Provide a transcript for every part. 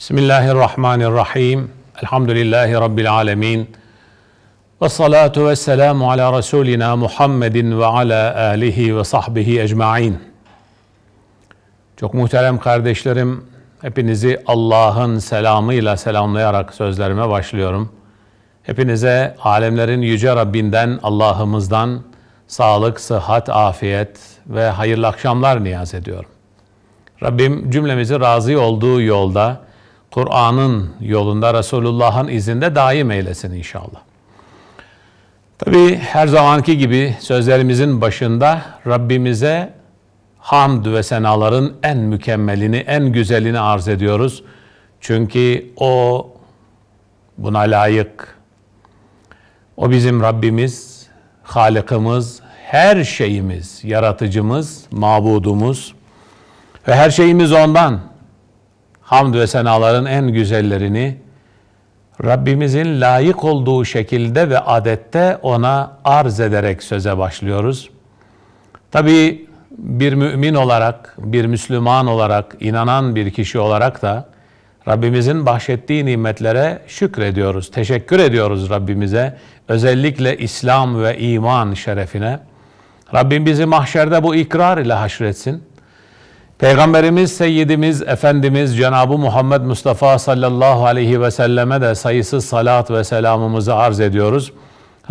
Bismillahirrahmanirrahim. Elhamdülillahi Rabbil alemin. Ve salatu ve selamu ala Resulina Muhammedin ve ala alihi ve sahbihi ecmain. Çok muhterem kardeşlerim, hepinizi Allah'ın selamıyla selamlayarak sözlerime başlıyorum. Hepinize alemlerin yüce Rabbinden, Allah'ımızdan sağlık, sıhhat, afiyet ve hayırlı akşamlar niyaz ediyorum. Rabbim cümlemizi razı olduğu yolda, Kur'an'ın yolunda, Resulullah'ın izinde daim eylesin inşallah. Tabi her zamanki gibi sözlerimizin başında Rabbimize hamd ve senaların en mükemmelini, en güzelini arz ediyoruz. Çünkü O buna layık. O bizim Rabbimiz, halikimiz, her şeyimiz, yaratıcımız, mabudumuz ve her şeyimiz O'ndan hamd ve senaların en güzellerini Rabbimizin layık olduğu şekilde ve adette ona arz ederek söze başlıyoruz. Tabi bir mümin olarak, bir Müslüman olarak, inanan bir kişi olarak da Rabbimizin bahşettiği nimetlere şükrediyoruz, teşekkür ediyoruz Rabbimize. Özellikle İslam ve iman şerefine. Rabbim bizi mahşerde bu ikrar ile haşretsin. Peygamberimiz, Seyyidimiz, Efendimiz Cenab-ı Muhammed Mustafa sallallahu aleyhi ve selleme de sayısız salat ve selamımızı arz ediyoruz.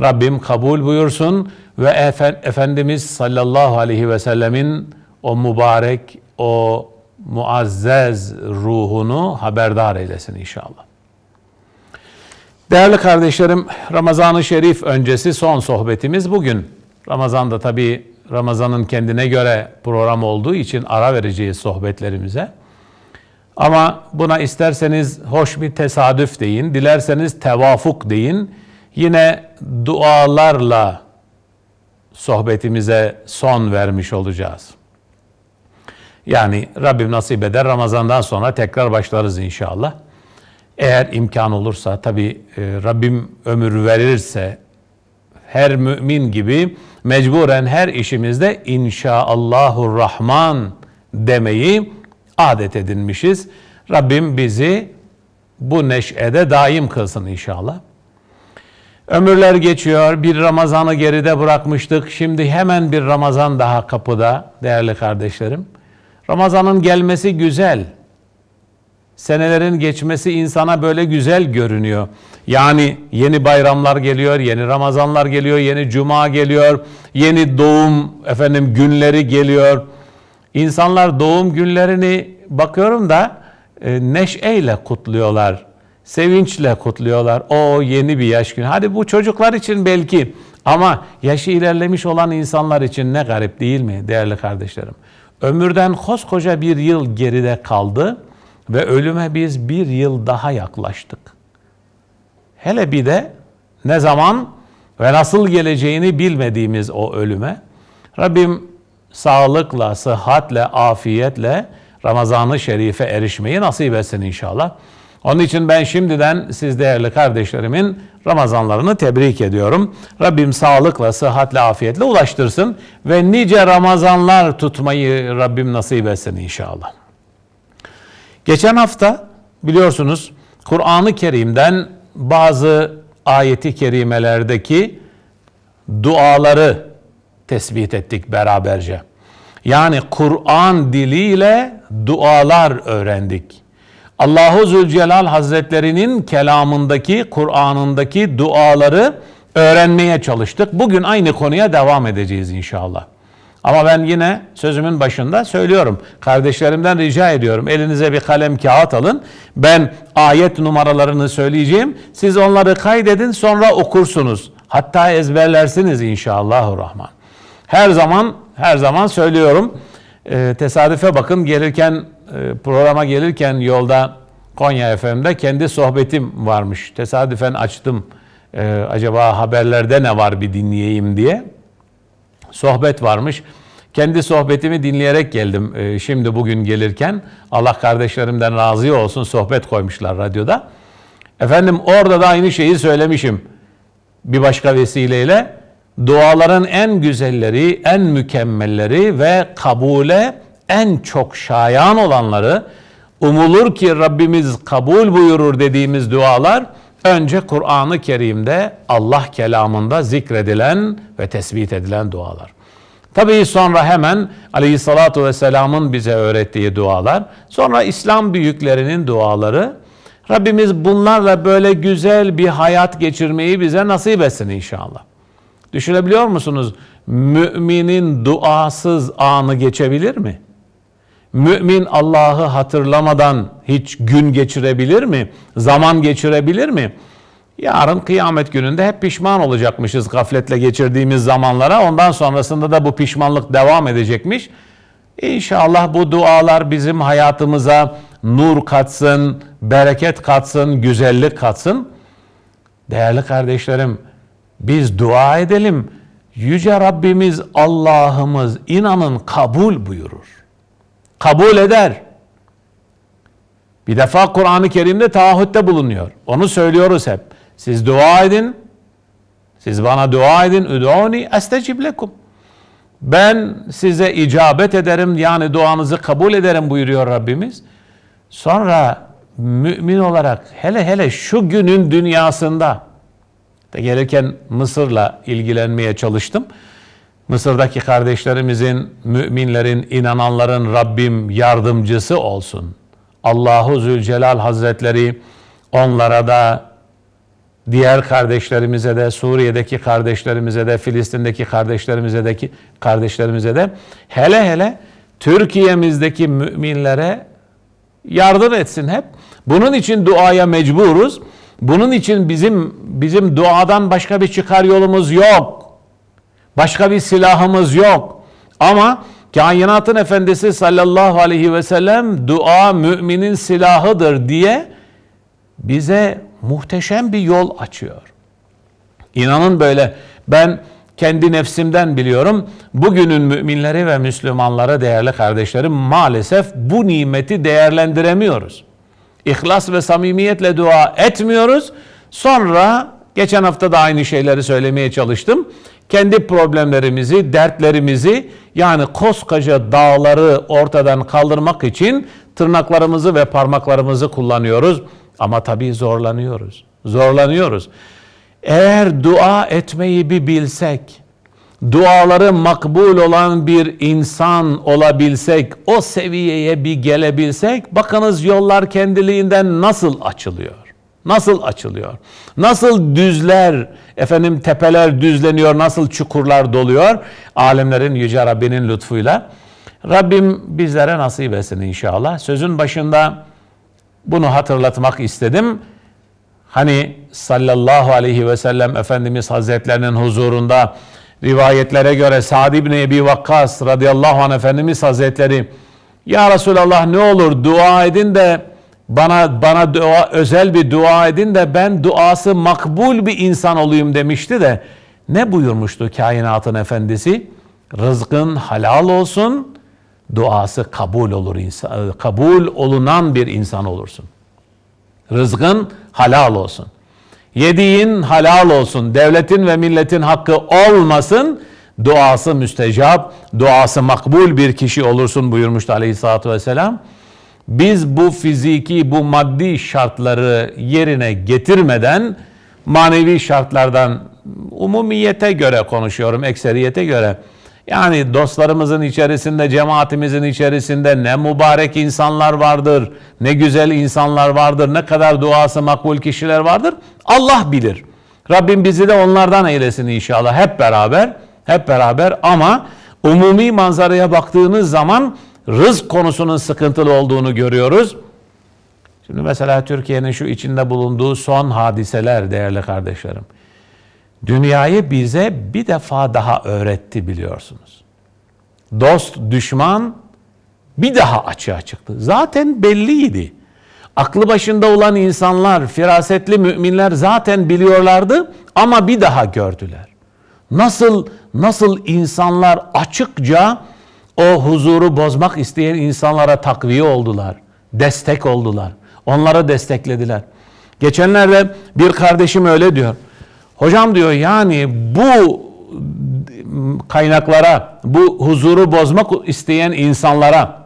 Rabbim kabul buyursun ve Efe Efendimiz sallallahu aleyhi ve sellemin o mübarek, o muazzez ruhunu haberdar eylesin inşallah. Değerli kardeşlerim, Ramazan-ı Şerif öncesi son sohbetimiz bugün. Ramazan'da tabii Ramazan'ın kendine göre program olduğu için ara vereceğiz sohbetlerimize. Ama buna isterseniz hoş bir tesadüf deyin, dilerseniz tevafuk deyin. Yine dualarla sohbetimize son vermiş olacağız. Yani Rabbim nasip eder Ramazan'dan sonra tekrar başlarız inşallah. Eğer imkan olursa tabii e, Rabbim ömür verirse her mümin gibi mecburen her işimizde inşaallahu rahman demeyi adet edinmişiz. Rabbim bizi bu neşede daim kılsın inşallah. Ömürler geçiyor. Bir Ramazan'ı geride bırakmıştık. Şimdi hemen bir Ramazan daha kapıda değerli kardeşlerim. Ramazan'ın gelmesi güzel senelerin geçmesi insana böyle güzel görünüyor. Yani yeni bayramlar geliyor, yeni Ramazanlar geliyor, yeni cuma geliyor, yeni doğum efendim günleri geliyor. İnsanlar doğum günlerini bakıyorum da e, neşeyle kutluyorlar. Sevinçle kutluyorlar. O yeni bir yaş günü. Hadi bu çocuklar için belki ama yaşı ilerlemiş olan insanlar için ne garip değil mi değerli kardeşlerim? Ömürden koskoca bir yıl geride kaldı ve ölüme biz bir yıl daha yaklaştık. Hele bir de ne zaman ve nasıl geleceğini bilmediğimiz o ölüme. Rabbim sağlıkla, sıhhatle, afiyetle Ramazan-ı Şerif'e erişmeyi nasip etsin inşallah. Onun için ben şimdiden siz değerli kardeşlerimin Ramazanlarını tebrik ediyorum. Rabbim sağlıkla, sıhhatle, afiyetle ulaştırsın ve nice Ramazanlar tutmayı Rabbim nasip etsin inşallah. Geçen hafta biliyorsunuz Kur'an-ı Kerim'den bazı ayeti kerimelerdeki duaları tespit ettik beraberce. Yani Kur'an diliyle dualar öğrendik. Allahu Zülcelal Hazretlerinin kelamındaki, Kur'an'ındaki duaları öğrenmeye çalıştık. Bugün aynı konuya devam edeceğiz inşallah. Ama ben yine sözümün başında söylüyorum. Kardeşlerimden rica ediyorum. Elinize bir kalem kağıt alın. Ben ayet numaralarını söyleyeceğim. Siz onları kaydedin sonra okursunuz. Hatta ezberlersiniz inşallahü rahman. Her zaman her zaman söylüyorum. E, tesadüfe bakın gelirken e, programa gelirken yolda Konya FM'de kendi sohbetim varmış. Tesadüfen açtım. E, acaba haberlerde ne var bir dinleyeyim diye sohbet varmış. Kendi sohbetimi dinleyerek geldim e, şimdi bugün gelirken. Allah kardeşlerimden razı olsun sohbet koymuşlar radyoda. Efendim orada da aynı şeyi söylemişim. Bir başka vesileyle duaların en güzelleri, en mükemmelleri ve kabule en çok şayan olanları umulur ki Rabbimiz kabul buyurur dediğimiz dualar Önce Kur'an-ı Kerim'de Allah kelamında zikredilen ve tespit edilen dualar. Tabii sonra hemen Aleyhissalatu vesselam'ın bize öğrettiği dualar, sonra İslam büyüklerinin duaları. Rabbimiz bunlarla böyle güzel bir hayat geçirmeyi bize nasip etsin inşallah. Düşünebiliyor musunuz? Müminin duasız anı geçebilir mi? Mümin Allah'ı hatırlamadan hiç gün geçirebilir mi? Zaman geçirebilir mi? Yarın kıyamet gününde hep pişman olacakmışız gafletle geçirdiğimiz zamanlara. Ondan sonrasında da bu pişmanlık devam edecekmiş. İnşallah bu dualar bizim hayatımıza nur katsın, bereket katsın, güzellik katsın. Değerli kardeşlerim, biz dua edelim. Yüce Rabbimiz Allah'ımız inanın kabul buyurur kabul eder. Bir defa Kur'an-ı Kerim'de taahhütte bulunuyor. Onu söylüyoruz hep. Siz dua edin. Siz bana dua edin. Üdûni estecib lekum. Ben size icabet ederim yani duanızı kabul ederim buyuruyor Rabbimiz. Sonra mümin olarak hele hele şu günün dünyasında de gereken Mısır'la ilgilenmeye çalıştım. Mısır'daki kardeşlerimizin, müminlerin, inananların Rabbim yardımcısı olsun. Allahu Zülcelal Hazretleri onlara da diğer kardeşlerimize de Suriye'deki kardeşlerimize de Filistin'deki kardeşlerimize de kardeşlerimize de hele hele Türkiye'mizdeki müminlere yardım etsin hep. Bunun için duaya mecburuz. Bunun için bizim bizim duadan başka bir çıkar yolumuz yok. Başka bir silahımız yok. Ama kainatın efendisi sallallahu aleyhi ve sellem dua müminin silahıdır diye bize muhteşem bir yol açıyor. İnanın böyle ben kendi nefsimden biliyorum. Bugünün müminleri ve Müslümanları değerli kardeşlerim maalesef bu nimeti değerlendiremiyoruz. İhlas ve samimiyetle dua etmiyoruz. Sonra Geçen hafta da aynı şeyleri söylemeye çalıştım. Kendi problemlerimizi, dertlerimizi yani koskoca dağları ortadan kaldırmak için tırnaklarımızı ve parmaklarımızı kullanıyoruz. Ama tabii zorlanıyoruz. Zorlanıyoruz. Eğer dua etmeyi bir bilsek, duaları makbul olan bir insan olabilsek, o seviyeye bir gelebilsek, bakınız yollar kendiliğinden nasıl açılıyor. Nasıl açılıyor? Nasıl düzler, efendim tepeler düzleniyor, nasıl çukurlar doluyor? Alemlerin Yüce Rabbinin lütfuyla. Rabbim bizlere nasip etsin inşallah. Sözün başında bunu hatırlatmak istedim. Hani sallallahu aleyhi ve sellem Efendimiz Hazretlerinin huzurunda rivayetlere göre Sa'd ibn Ebi Vakkas radıyallahu anh Efendimiz Hazretleri Ya Resulallah ne olur dua edin de bana bana dua, özel bir dua edin de ben duası makbul bir insan olayım demişti de ne buyurmuştu kainatın efendisi? Rızkın halal olsun, duası kabul olur insan, kabul olunan bir insan olursun. Rızkın halal olsun. Yediğin halal olsun. Devletin ve milletin hakkı olmasın. Duası müstecap, duası makbul bir kişi olursun buyurmuştu Aleyhisselatü Vesselam. Biz bu fiziki, bu maddi şartları yerine getirmeden manevi şartlardan umumiyete göre konuşuyorum, ekseriyete göre. Yani dostlarımızın içerisinde, cemaatimizin içerisinde ne mübarek insanlar vardır, ne güzel insanlar vardır, ne kadar duası makbul kişiler vardır. Allah bilir. Rabbim bizi de onlardan eylesin inşallah hep beraber. Hep beraber ama umumi manzaraya baktığınız zaman rızk konusunun sıkıntılı olduğunu görüyoruz. Şimdi mesela Türkiye'nin şu içinde bulunduğu son hadiseler değerli kardeşlerim. Dünyayı bize bir defa daha öğretti biliyorsunuz. Dost, düşman bir daha açığa çıktı. Zaten belliydi. Aklı başında olan insanlar, firasetli müminler zaten biliyorlardı ama bir daha gördüler. Nasıl nasıl insanlar açıkça o huzuru bozmak isteyen insanlara takviye oldular. Destek oldular. Onlara desteklediler. Geçenlerde bir kardeşim öyle diyor. Hocam diyor yani bu kaynaklara, bu huzuru bozmak isteyen insanlara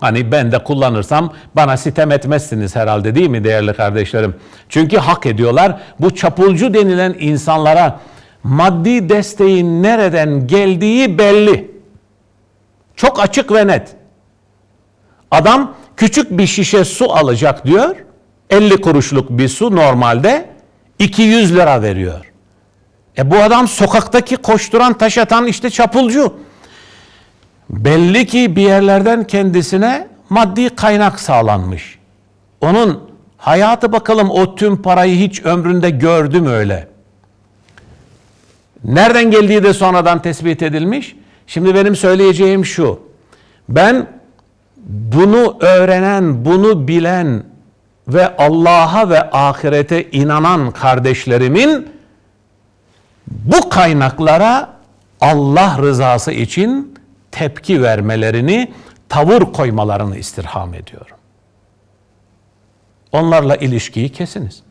hani ben de kullanırsam bana sitem etmezsiniz herhalde değil mi değerli kardeşlerim? Çünkü hak ediyorlar. Bu çapulcu denilen insanlara maddi desteğin nereden geldiği belli. Çok açık ve net. Adam küçük bir şişe su alacak diyor. 50 kuruşluk bir su normalde 200 lira veriyor. E bu adam sokaktaki koşturan taş atan işte çapulcu. Belli ki bir yerlerden kendisine maddi kaynak sağlanmış. Onun hayatı bakalım o tüm parayı hiç ömründe gördüm öyle? Nereden geldiği de sonradan tespit edilmiş. Şimdi benim söyleyeceğim şu. Ben bunu öğrenen, bunu bilen ve Allah'a ve ahirete inanan kardeşlerimin bu kaynaklara Allah rızası için tepki vermelerini, tavır koymalarını istirham ediyorum. Onlarla ilişkiyi kesiniz.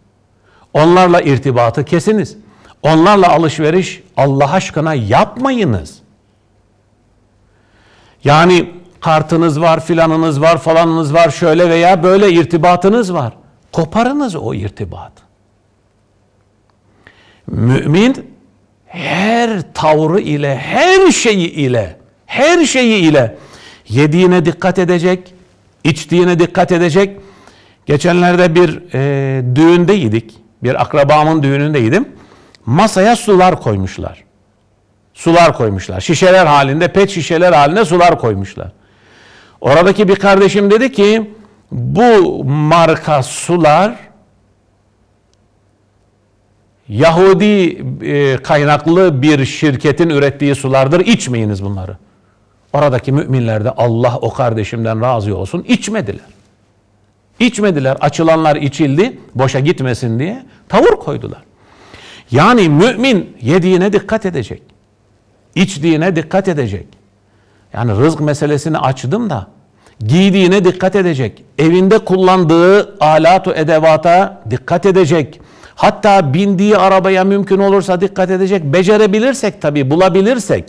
Onlarla irtibatı kesiniz. Onlarla alışveriş Allah aşkına yapmayınız. Yani kartınız var, filanınız var, falanınız var, şöyle veya böyle irtibatınız var. Koparınız o irtibat. Mümin her tavrı ile, her şeyi ile, her şeyi ile yediğine dikkat edecek, içtiğine dikkat edecek. Geçenlerde bir e, düğündeydik. Bir akrabamın düğünündeydim. Masaya sular koymuşlar sular koymuşlar. Şişeler halinde, pet şişeler halinde sular koymuşlar. Oradaki bir kardeşim dedi ki bu marka sular Yahudi e, kaynaklı bir şirketin ürettiği sulardır. İçmeyiniz bunları. Oradaki müminler de Allah o kardeşimden razı olsun içmediler. İçmediler. Açılanlar içildi. Boşa gitmesin diye tavır koydular. Yani mümin yediğine dikkat edecek. İçtiğine dikkat edecek. Yani rızk meselesini açtım da giydiğine dikkat edecek. Evinde kullandığı alatu edevata dikkat edecek. Hatta bindiği arabaya mümkün olursa dikkat edecek. Becerebilirsek tabii bulabilirsek.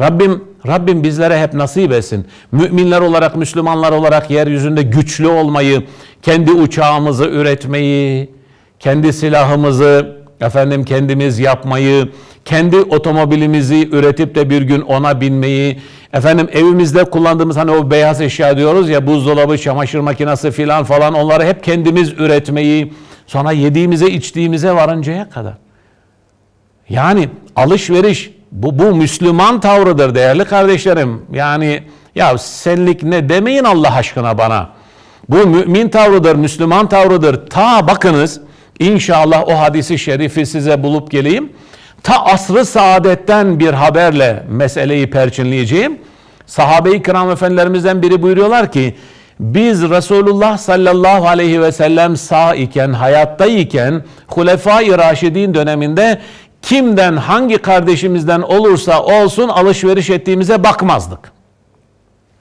Rabbim Rabbim bizlere hep nasip etsin. Müminler olarak, Müslümanlar olarak yeryüzünde güçlü olmayı, kendi uçağımızı üretmeyi, kendi silahımızı efendim kendimiz yapmayı, kendi otomobilimizi üretip de bir gün ona binmeyi, efendim evimizde kullandığımız hani o beyaz eşya diyoruz ya buzdolabı, çamaşır makinesi filan falan onları hep kendimiz üretmeyi, sonra yediğimize içtiğimize varıncaya kadar. Yani alışveriş bu, bu Müslüman tavrıdır değerli kardeşlerim. Yani ya senlik ne demeyin Allah aşkına bana. Bu mümin tavrıdır, Müslüman tavrıdır. Ta bakınız İnşallah o hadisi şerifi size bulup geleyim. Ta asrı saadetten bir haberle meseleyi perçinleyeceğim. Sahabe-i kiram efendilerimizden biri buyuruyorlar ki biz Resulullah sallallahu aleyhi ve sellem sağ iken, hayattayken Hulefai Raşidin döneminde kimden, hangi kardeşimizden olursa olsun alışveriş ettiğimize bakmazdık.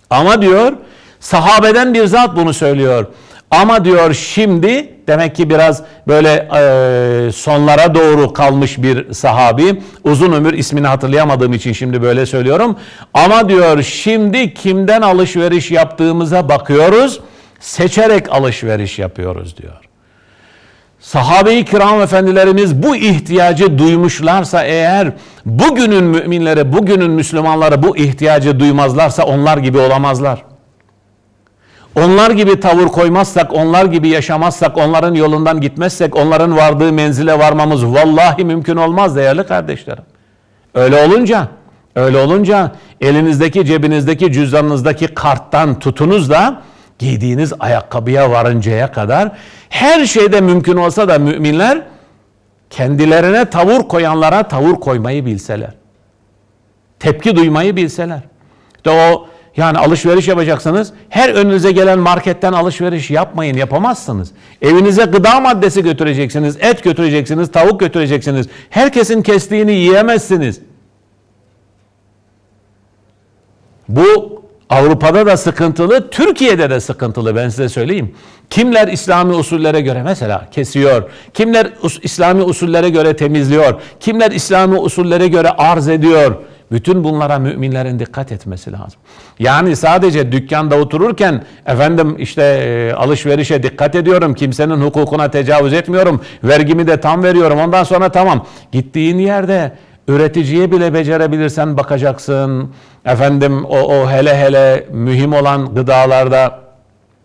Ama diyor sahabeden bir zat bunu söylüyor. Ama diyor şimdi demek ki biraz böyle e, sonlara doğru kalmış bir sahabi. Uzun ömür ismini hatırlayamadığım için şimdi böyle söylüyorum. Ama diyor şimdi kimden alışveriş yaptığımıza bakıyoruz. Seçerek alışveriş yapıyoruz diyor. Sahabe-i kiram efendilerimiz bu ihtiyacı duymuşlarsa eğer bugünün müminleri, bugünün Müslümanları bu ihtiyacı duymazlarsa onlar gibi olamazlar. Onlar gibi tavır koymazsak, onlar gibi yaşamazsak, onların yolundan gitmezsek, onların vardığı menzile varmamız vallahi mümkün olmaz değerli kardeşlerim. Öyle olunca, öyle olunca elinizdeki, cebinizdeki, cüzdanınızdaki karttan tutunuz da giydiğiniz ayakkabıya varıncaya kadar her şeyde mümkün olsa da müminler kendilerine tavır koyanlara tavır koymayı bilseler. Tepki duymayı bilseler. De işte o yani alışveriş yapacaksanız her önünüze gelen marketten alışveriş yapmayın, yapamazsınız. Evinize gıda maddesi götüreceksiniz, et götüreceksiniz, tavuk götüreceksiniz. Herkesin kestiğini yiyemezsiniz. Bu Avrupa'da da sıkıntılı, Türkiye'de de sıkıntılı ben size söyleyeyim. Kimler İslami usullere göre mesela kesiyor, kimler İslami usullere göre temizliyor, kimler İslami usullere göre arz ediyor. Bütün bunlara müminlerin dikkat etmesi lazım. Yani sadece dükkanda otururken efendim işte e, alışverişe dikkat ediyorum, kimsenin hukukuna tecavüz etmiyorum, vergimi de tam veriyorum. Ondan sonra tamam. Gittiğin yerde üreticiye bile becerebilirsen bakacaksın. Efendim o, o hele hele mühim olan gıdalarda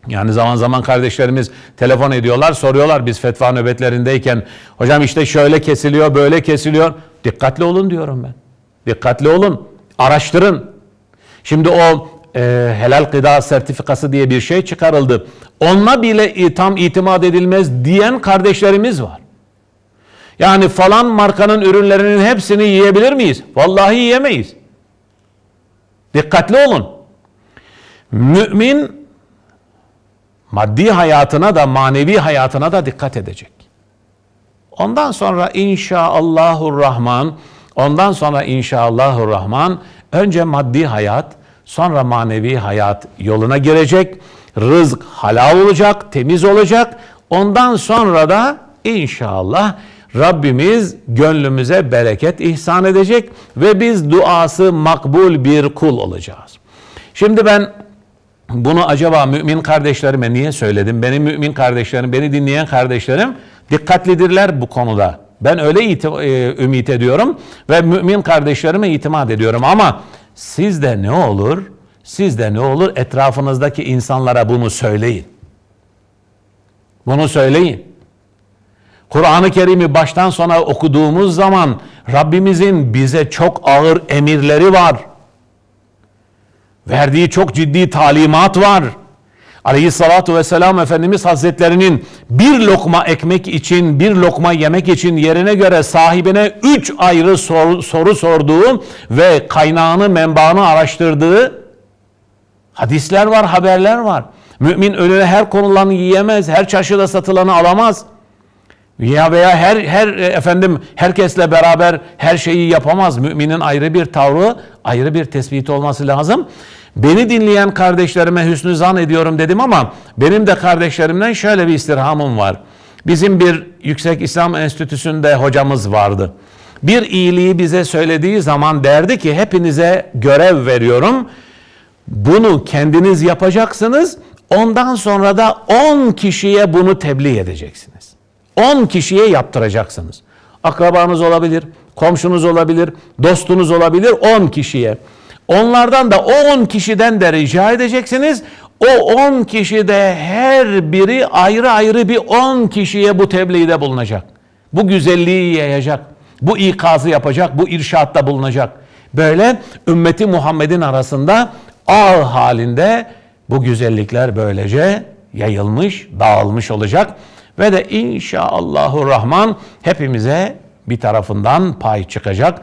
yani zaman zaman kardeşlerimiz telefon ediyorlar, soruyorlar biz fetva nöbetlerindeyken. Hocam işte şöyle kesiliyor, böyle kesiliyor. Dikkatli olun diyorum ben. Dikkatli olun. Araştırın. Şimdi o e, helal gıda sertifikası diye bir şey çıkarıldı. Onunla bile tam itimat edilmez diyen kardeşlerimiz var. Yani falan markanın ürünlerinin hepsini yiyebilir miyiz? Vallahi yiyemeyiz. Dikkatli olun. Mümin maddi hayatına da manevi hayatına da dikkat edecek. Ondan sonra inşallahurrahman Rahman Ondan sonra inşallahü rahman önce maddi hayat, sonra manevi hayat yoluna girecek. Rızk halal olacak, temiz olacak. Ondan sonra da inşallah Rabbimiz gönlümüze bereket ihsan edecek ve biz duası makbul bir kul olacağız. Şimdi ben bunu acaba mümin kardeşlerime niye söyledim? Benim mümin kardeşlerim, beni dinleyen kardeşlerim dikkatlidirler bu konuda. Ben öyle e, ümit ediyorum ve mümin kardeşlerime itimat ediyorum ama sizde ne olur? Sizde ne olur? Etrafınızdaki insanlara bunu söyleyin. Bunu söyleyin. Kur'an-ı Kerim'i baştan sona okuduğumuz zaman Rabbimizin bize çok ağır emirleri var. Verdiği çok ciddi talimat var. Aleyhissalatu vesselam Efendimiz Hazretlerinin bir lokma ekmek için, bir lokma yemek için yerine göre sahibine üç ayrı soru, soru sorduğu ve kaynağını, menbaını araştırdığı hadisler var, haberler var. Mümin önüne her konulanı yiyemez, her çarşıda satılanı alamaz. Ya veya her her efendim herkesle beraber her şeyi yapamaz. Müminin ayrı bir tavrı, ayrı bir tespiti olması lazım. Beni dinleyen kardeşlerime hüsnü zan ediyorum dedim ama benim de kardeşlerimden şöyle bir istirhamım var. Bizim bir Yüksek İslam Enstitüsü'nde hocamız vardı. Bir iyiliği bize söylediği zaman derdi ki hepinize görev veriyorum. Bunu kendiniz yapacaksınız. Ondan sonra da 10 kişiye bunu tebliğ edeceksiniz. 10 kişiye yaptıracaksınız. Akrabanız olabilir, komşunuz olabilir, dostunuz olabilir 10 kişiye. Onlardan da o on kişiden de rica edeceksiniz. O on kişide her biri ayrı ayrı bir on kişiye bu tebliğde bulunacak. Bu güzelliği yayacak. Bu ikazı yapacak. Bu irşatta bulunacak. Böyle ümmeti Muhammed'in arasında ağ halinde bu güzellikler böylece yayılmış, dağılmış olacak. Ve de inşallahurrahman hepimize bir tarafından pay çıkacak.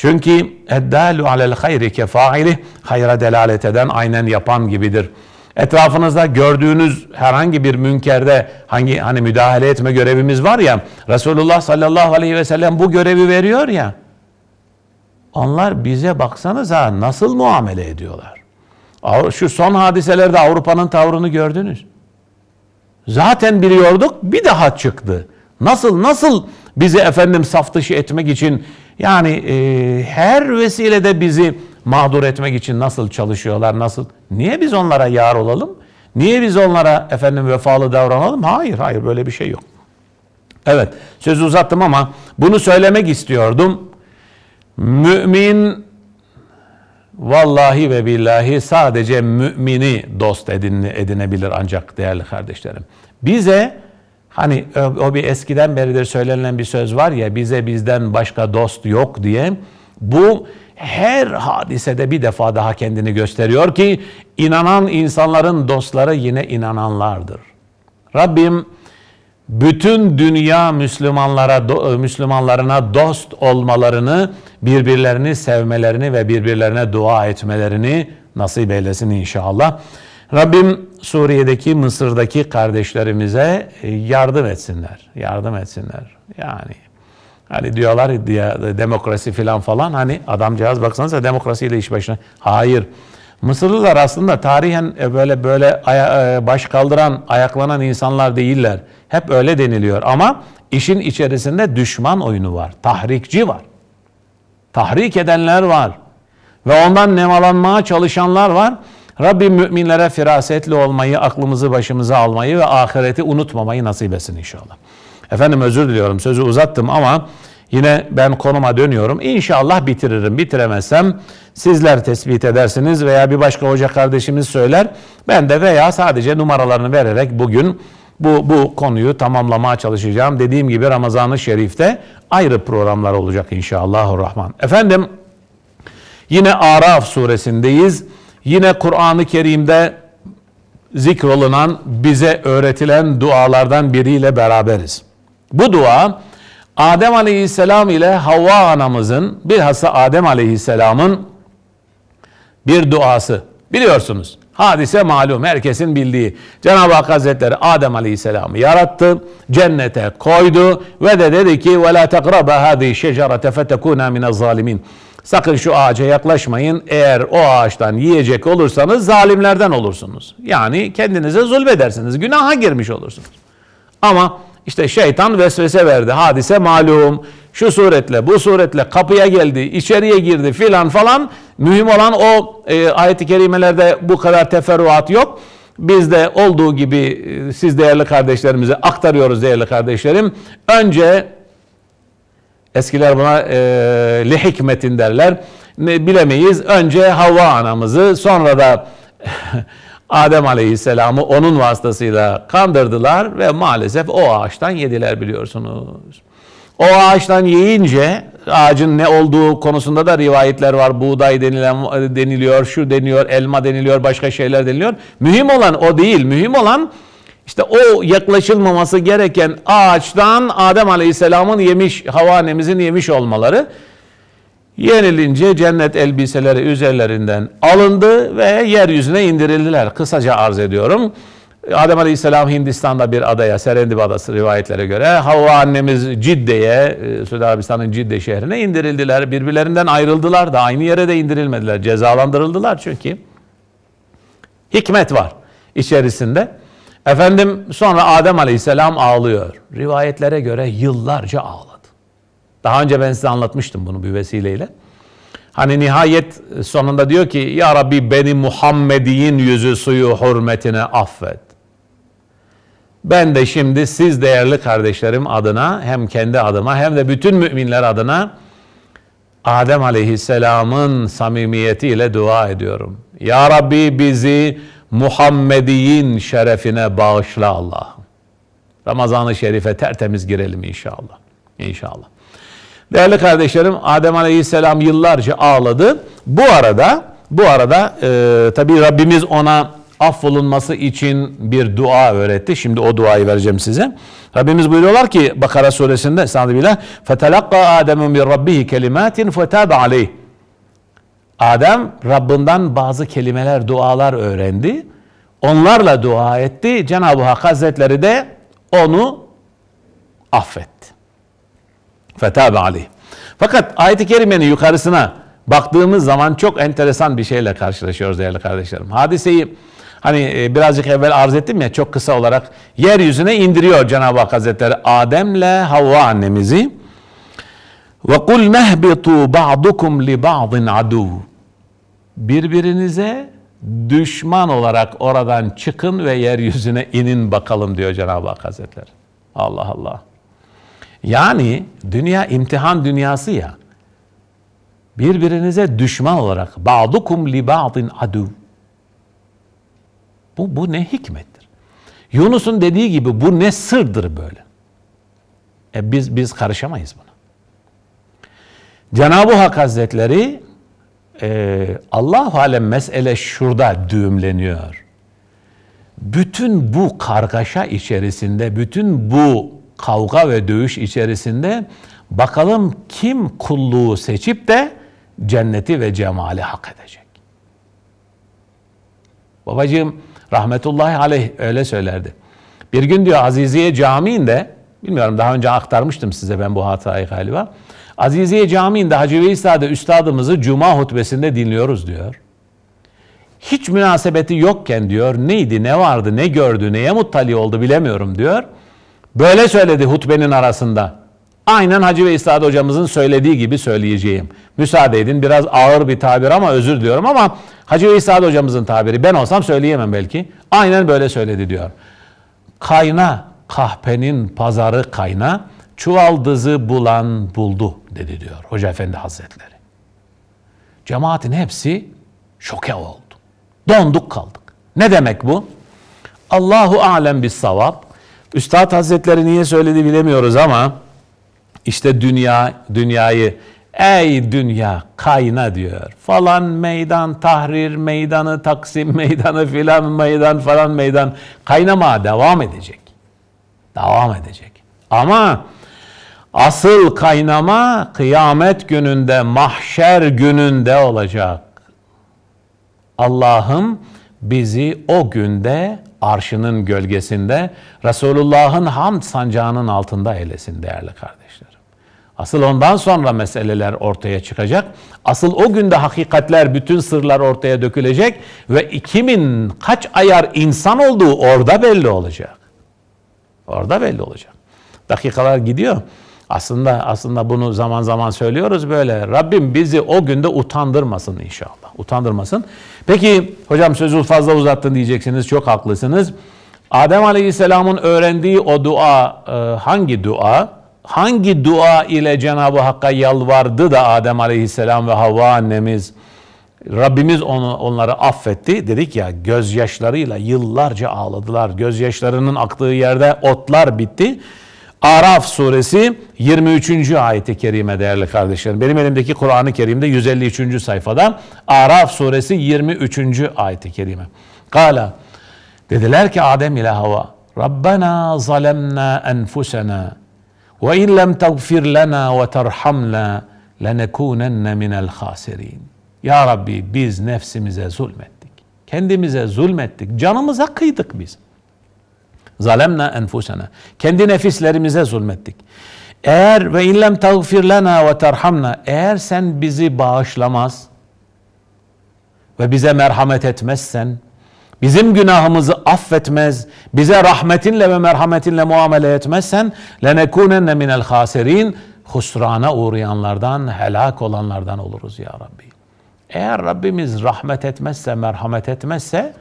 Çünkü eddalu alel hayri kefaili hayra delalet eden aynen yapan gibidir. Etrafınızda gördüğünüz herhangi bir münkerde hangi hani müdahale etme görevimiz var ya Resulullah sallallahu aleyhi ve sellem bu görevi veriyor ya. Onlar bize baksanıza nasıl muamele ediyorlar. Şu son hadiselerde Avrupa'nın tavrını gördünüz. Zaten biliyorduk bir daha çıktı. Nasıl nasıl bizi efendim saf dışı etmek için yani e, her vesilede bizi mağdur etmek için nasıl çalışıyorlar, nasıl? Niye biz onlara yar olalım? Niye biz onlara efendim vefalı davranalım? Hayır, hayır böyle bir şey yok. Evet, sözü uzattım ama bunu söylemek istiyordum. Mümin vallahi ve billahi sadece mümini dost edinebilir ancak değerli kardeşlerim. Bize Hani e, o bir eskiden beridir söylenen bir söz var ya bize bizden başka dost yok diye. Bu her hadisede bir defa daha kendini gösteriyor ki inanan insanların dostları yine inananlardır. Rabbim bütün dünya Müslümanlara e, Müslümanlarına dost olmalarını, birbirlerini sevmelerini ve birbirlerine dua etmelerini nasip eylesin inşallah. Rabbim Suriye'deki, Mısır'daki kardeşlerimize e, yardım etsinler. Yardım etsinler. Yani hani diyorlar diye demokrasi filan falan hani adamcağız baksanıza demokrasiyle iş başına. Hayır. Mısırlılar aslında tarihen e, böyle böyle e, baş kaldıran, ayaklanan insanlar değiller. Hep öyle deniliyor ama işin içerisinde düşman oyunu var. Tahrikçi var. Tahrik edenler var. Ve ondan nemalanmaya çalışanlar var. Rabbim müminlere firasetli olmayı, aklımızı başımıza almayı ve ahireti unutmamayı nasip etsin inşallah. Efendim özür diliyorum sözü uzattım ama yine ben konuma dönüyorum. İnşallah bitiririm. Bitiremezsem sizler tespit edersiniz veya bir başka hoca kardeşimiz söyler. Ben de veya sadece numaralarını vererek bugün bu, bu konuyu tamamlamaya çalışacağım. Dediğim gibi Ramazan-ı Şerif'te ayrı programlar olacak inşallahurrahman. Efendim yine Araf suresindeyiz. Yine Kur'an-ı Kerim'de zikrolunan, bize öğretilen dualardan biriyle beraberiz. Bu dua Adem Aleyhisselam ile Havva anamızın, bilhassa Adem Aleyhisselam'ın bir duası. Biliyorsunuz hadise malum herkesin bildiği. Cenab-ı Hak Hazretleri Adem Aleyhisselam'ı yarattı, cennete koydu ve de dedi ki وَلَا تَقْرَبَ هَذِي شَجَرَةَ فَتَكُونَا مِنَ الظَّالِمِينَ Sakın şu ağaca yaklaşmayın. Eğer o ağaçtan yiyecek olursanız zalimlerden olursunuz. Yani kendinize zulmedersiniz. Günaha girmiş olursunuz. Ama işte şeytan vesvese verdi. Hadise malum. Şu suretle, bu suretle kapıya geldi, içeriye girdi filan falan. Mühim olan o e, ayet-i kerimelerde bu kadar teferruat yok. Biz de olduğu gibi e, siz değerli kardeşlerimize aktarıyoruz değerli kardeşlerim. Önce Eskiler buna e, lihikmetin derler. Ne, bilemeyiz. Önce Havva anamızı sonra da Adem Aleyhisselam'ı onun vasıtasıyla kandırdılar ve maalesef o ağaçtan yediler biliyorsunuz. O ağaçtan yiyince ağacın ne olduğu konusunda da rivayetler var. Buğday denilen, deniliyor, şu deniyor, elma deniliyor, başka şeyler deniliyor. Mühim olan o değil. Mühim olan işte o yaklaşılmaması gereken ağaçtan Adem Aleyhisselam'ın yemiş, havanemizin yemiş olmaları yenilince cennet elbiseleri üzerlerinden alındı ve yeryüzüne indirildiler. Kısaca arz ediyorum. Adem Aleyhisselam Hindistan'da bir adaya, Serendip Adası rivayetlere göre Havva annemiz Cidde'ye, e, Suudi Arabistan'ın Cidde şehrine indirildiler. Birbirlerinden ayrıldılar da aynı yere de indirilmediler. Cezalandırıldılar çünkü. Hikmet var içerisinde. Efendim sonra Adem Aleyhisselam ağlıyor. Rivayetlere göre yıllarca ağladı. Daha önce ben size anlatmıştım bunu bir vesileyle. Hani nihayet sonunda diyor ki Ya Rabbi beni Muhammed'in yüzü suyu hürmetine affet. Ben de şimdi siz değerli kardeşlerim adına hem kendi adıma hem de bütün müminler adına Adem Aleyhisselam'ın samimiyetiyle dua ediyorum. Ya Rabbi bizi Muhammediyin şerefine bağışla Allah'ım. Ramazan-ı Şerif'e tertemiz girelim inşallah. İnşallah. Değerli kardeşlerim Adem Aleyhisselam yıllarca ağladı. Bu arada bu arada e, tabi Rabbimiz ona affolunması için bir dua öğretti. Şimdi o duayı vereceğim size. Rabbimiz buyuruyorlar ki Bakara suresinde Estağfirullah. فَتَلَقَّى آدَمُ مِنْ رَبِّهِ كَلِمَاتٍ فَتَابَ عَلَيْهِ Adem Rabbinden bazı kelimeler, dualar öğrendi. Onlarla dua etti. Cenab-ı Hak Hazretleri de onu affetti. Fetabe Ali. Fakat ayet-i kerimenin yukarısına baktığımız zaman çok enteresan bir şeyle karşılaşıyoruz değerli kardeşlerim. Hadiseyi hani e, birazcık evvel arz ettim ya çok kısa olarak yeryüzüne indiriyor Cenab-ı Hak Hazretleri Adem'le Havva annemizi. Ve kul mehbitu ba'dukum li ba'din adu birbirinize düşman olarak oradan çıkın ve yeryüzüne inin bakalım diyor Cenab-ı Hak Hazretleri. Allah Allah. Yani dünya imtihan dünyası ya. Birbirinize düşman olarak ba'dukum li ba'din adu. Bu, bu ne hikmettir? Yunus'un dediği gibi bu ne sırdır böyle? E biz biz karışamayız buna. Cenab-ı Hak Hazretleri ee, Allah alem mesele şurada düğümleniyor. Bütün bu kargaşa içerisinde, bütün bu kavga ve dövüş içerisinde bakalım kim kulluğu seçip de cenneti ve cemali hak edecek. Babacığım rahmetullahi aleyh öyle söylerdi. Bir gün diyor Aziziye Camii'nde, bilmiyorum daha önce aktarmıştım size ben bu hatayı galiba. Aziziye Camii'nde Hacı Veysel'de üstadımızı cuma hutbesinde dinliyoruz diyor. Hiç münasebeti yokken diyor neydi ne vardı ne gördü neye muttali oldu bilemiyorum diyor. Böyle söyledi hutbenin arasında. Aynen Hacı ve İstad hocamızın söylediği gibi söyleyeceğim. Müsaade edin biraz ağır bir tabir ama özür diyorum ama Hacı ve İstad hocamızın tabiri ben olsam söyleyemem belki. Aynen böyle söyledi diyor. Kayna kahpenin pazarı kayna çuvaldızı bulan buldu dedi diyor Hoca Efendi Hazretleri. Cemaatin hepsi şoke oldu. Donduk kaldık. Ne demek bu? Allahu alem bir savap. Üstad Hazretleri niye söyledi bilemiyoruz ama işte dünya dünyayı ey dünya kayna diyor. Falan meydan tahrir meydanı Taksim meydanı filan meydan falan meydan kaynama devam edecek. Devam edecek. Ama Asıl kaynama kıyamet gününde, mahşer gününde olacak. Allah'ım bizi o günde arşının gölgesinde, Resulullah'ın hamd sancağının altında eylesin değerli kardeşlerim. Asıl ondan sonra meseleler ortaya çıkacak. Asıl o günde hakikatler, bütün sırlar ortaya dökülecek ve kimin kaç ayar insan olduğu orada belli olacak. Orada belli olacak. Dakikalar gidiyor. Aslında aslında bunu zaman zaman söylüyoruz böyle. Rabbim bizi o günde utandırmasın inşallah. Utandırmasın. Peki hocam sözü fazla uzattın diyeceksiniz. Çok haklısınız. Adem Aleyhisselam'ın öğrendiği o dua e, hangi dua? Hangi dua ile Cenab-ı Hakk'a yalvardı da Adem Aleyhisselam ve Havva annemiz Rabbimiz onu, onları affetti. Dedik ya gözyaşlarıyla yıllarca ağladılar. Gözyaşlarının aktığı yerde otlar bitti. Araf suresi 23. ayeti kerime değerli kardeşlerim. Benim elimdeki Kur'an-ı Kerim'de 153. sayfada Araf suresi 23. ayeti kerime. Kala dediler ki Adem ile Hava Rabbena zalemna enfusena ve in lem tagfir lena ve terhamna lenekunenne minel hasirin. Ya Rabbi biz nefsimize zulmettik. Kendimize zulmettik. Canımıza kıydık biz. Zalemna enfusena. Kendi nefislerimize zulmettik. Eğer ve illem tagfir lena ve terhamna. Eğer sen bizi bağışlamaz ve bize merhamet etmezsen, bizim günahımızı affetmez, bize rahmetinle ve merhametinle muamele etmezsen lenekunenne minel hasirin husrana uğrayanlardan, helak olanlardan oluruz ya Rabbi. Eğer Rabbimiz rahmet etmezse, merhamet etmezse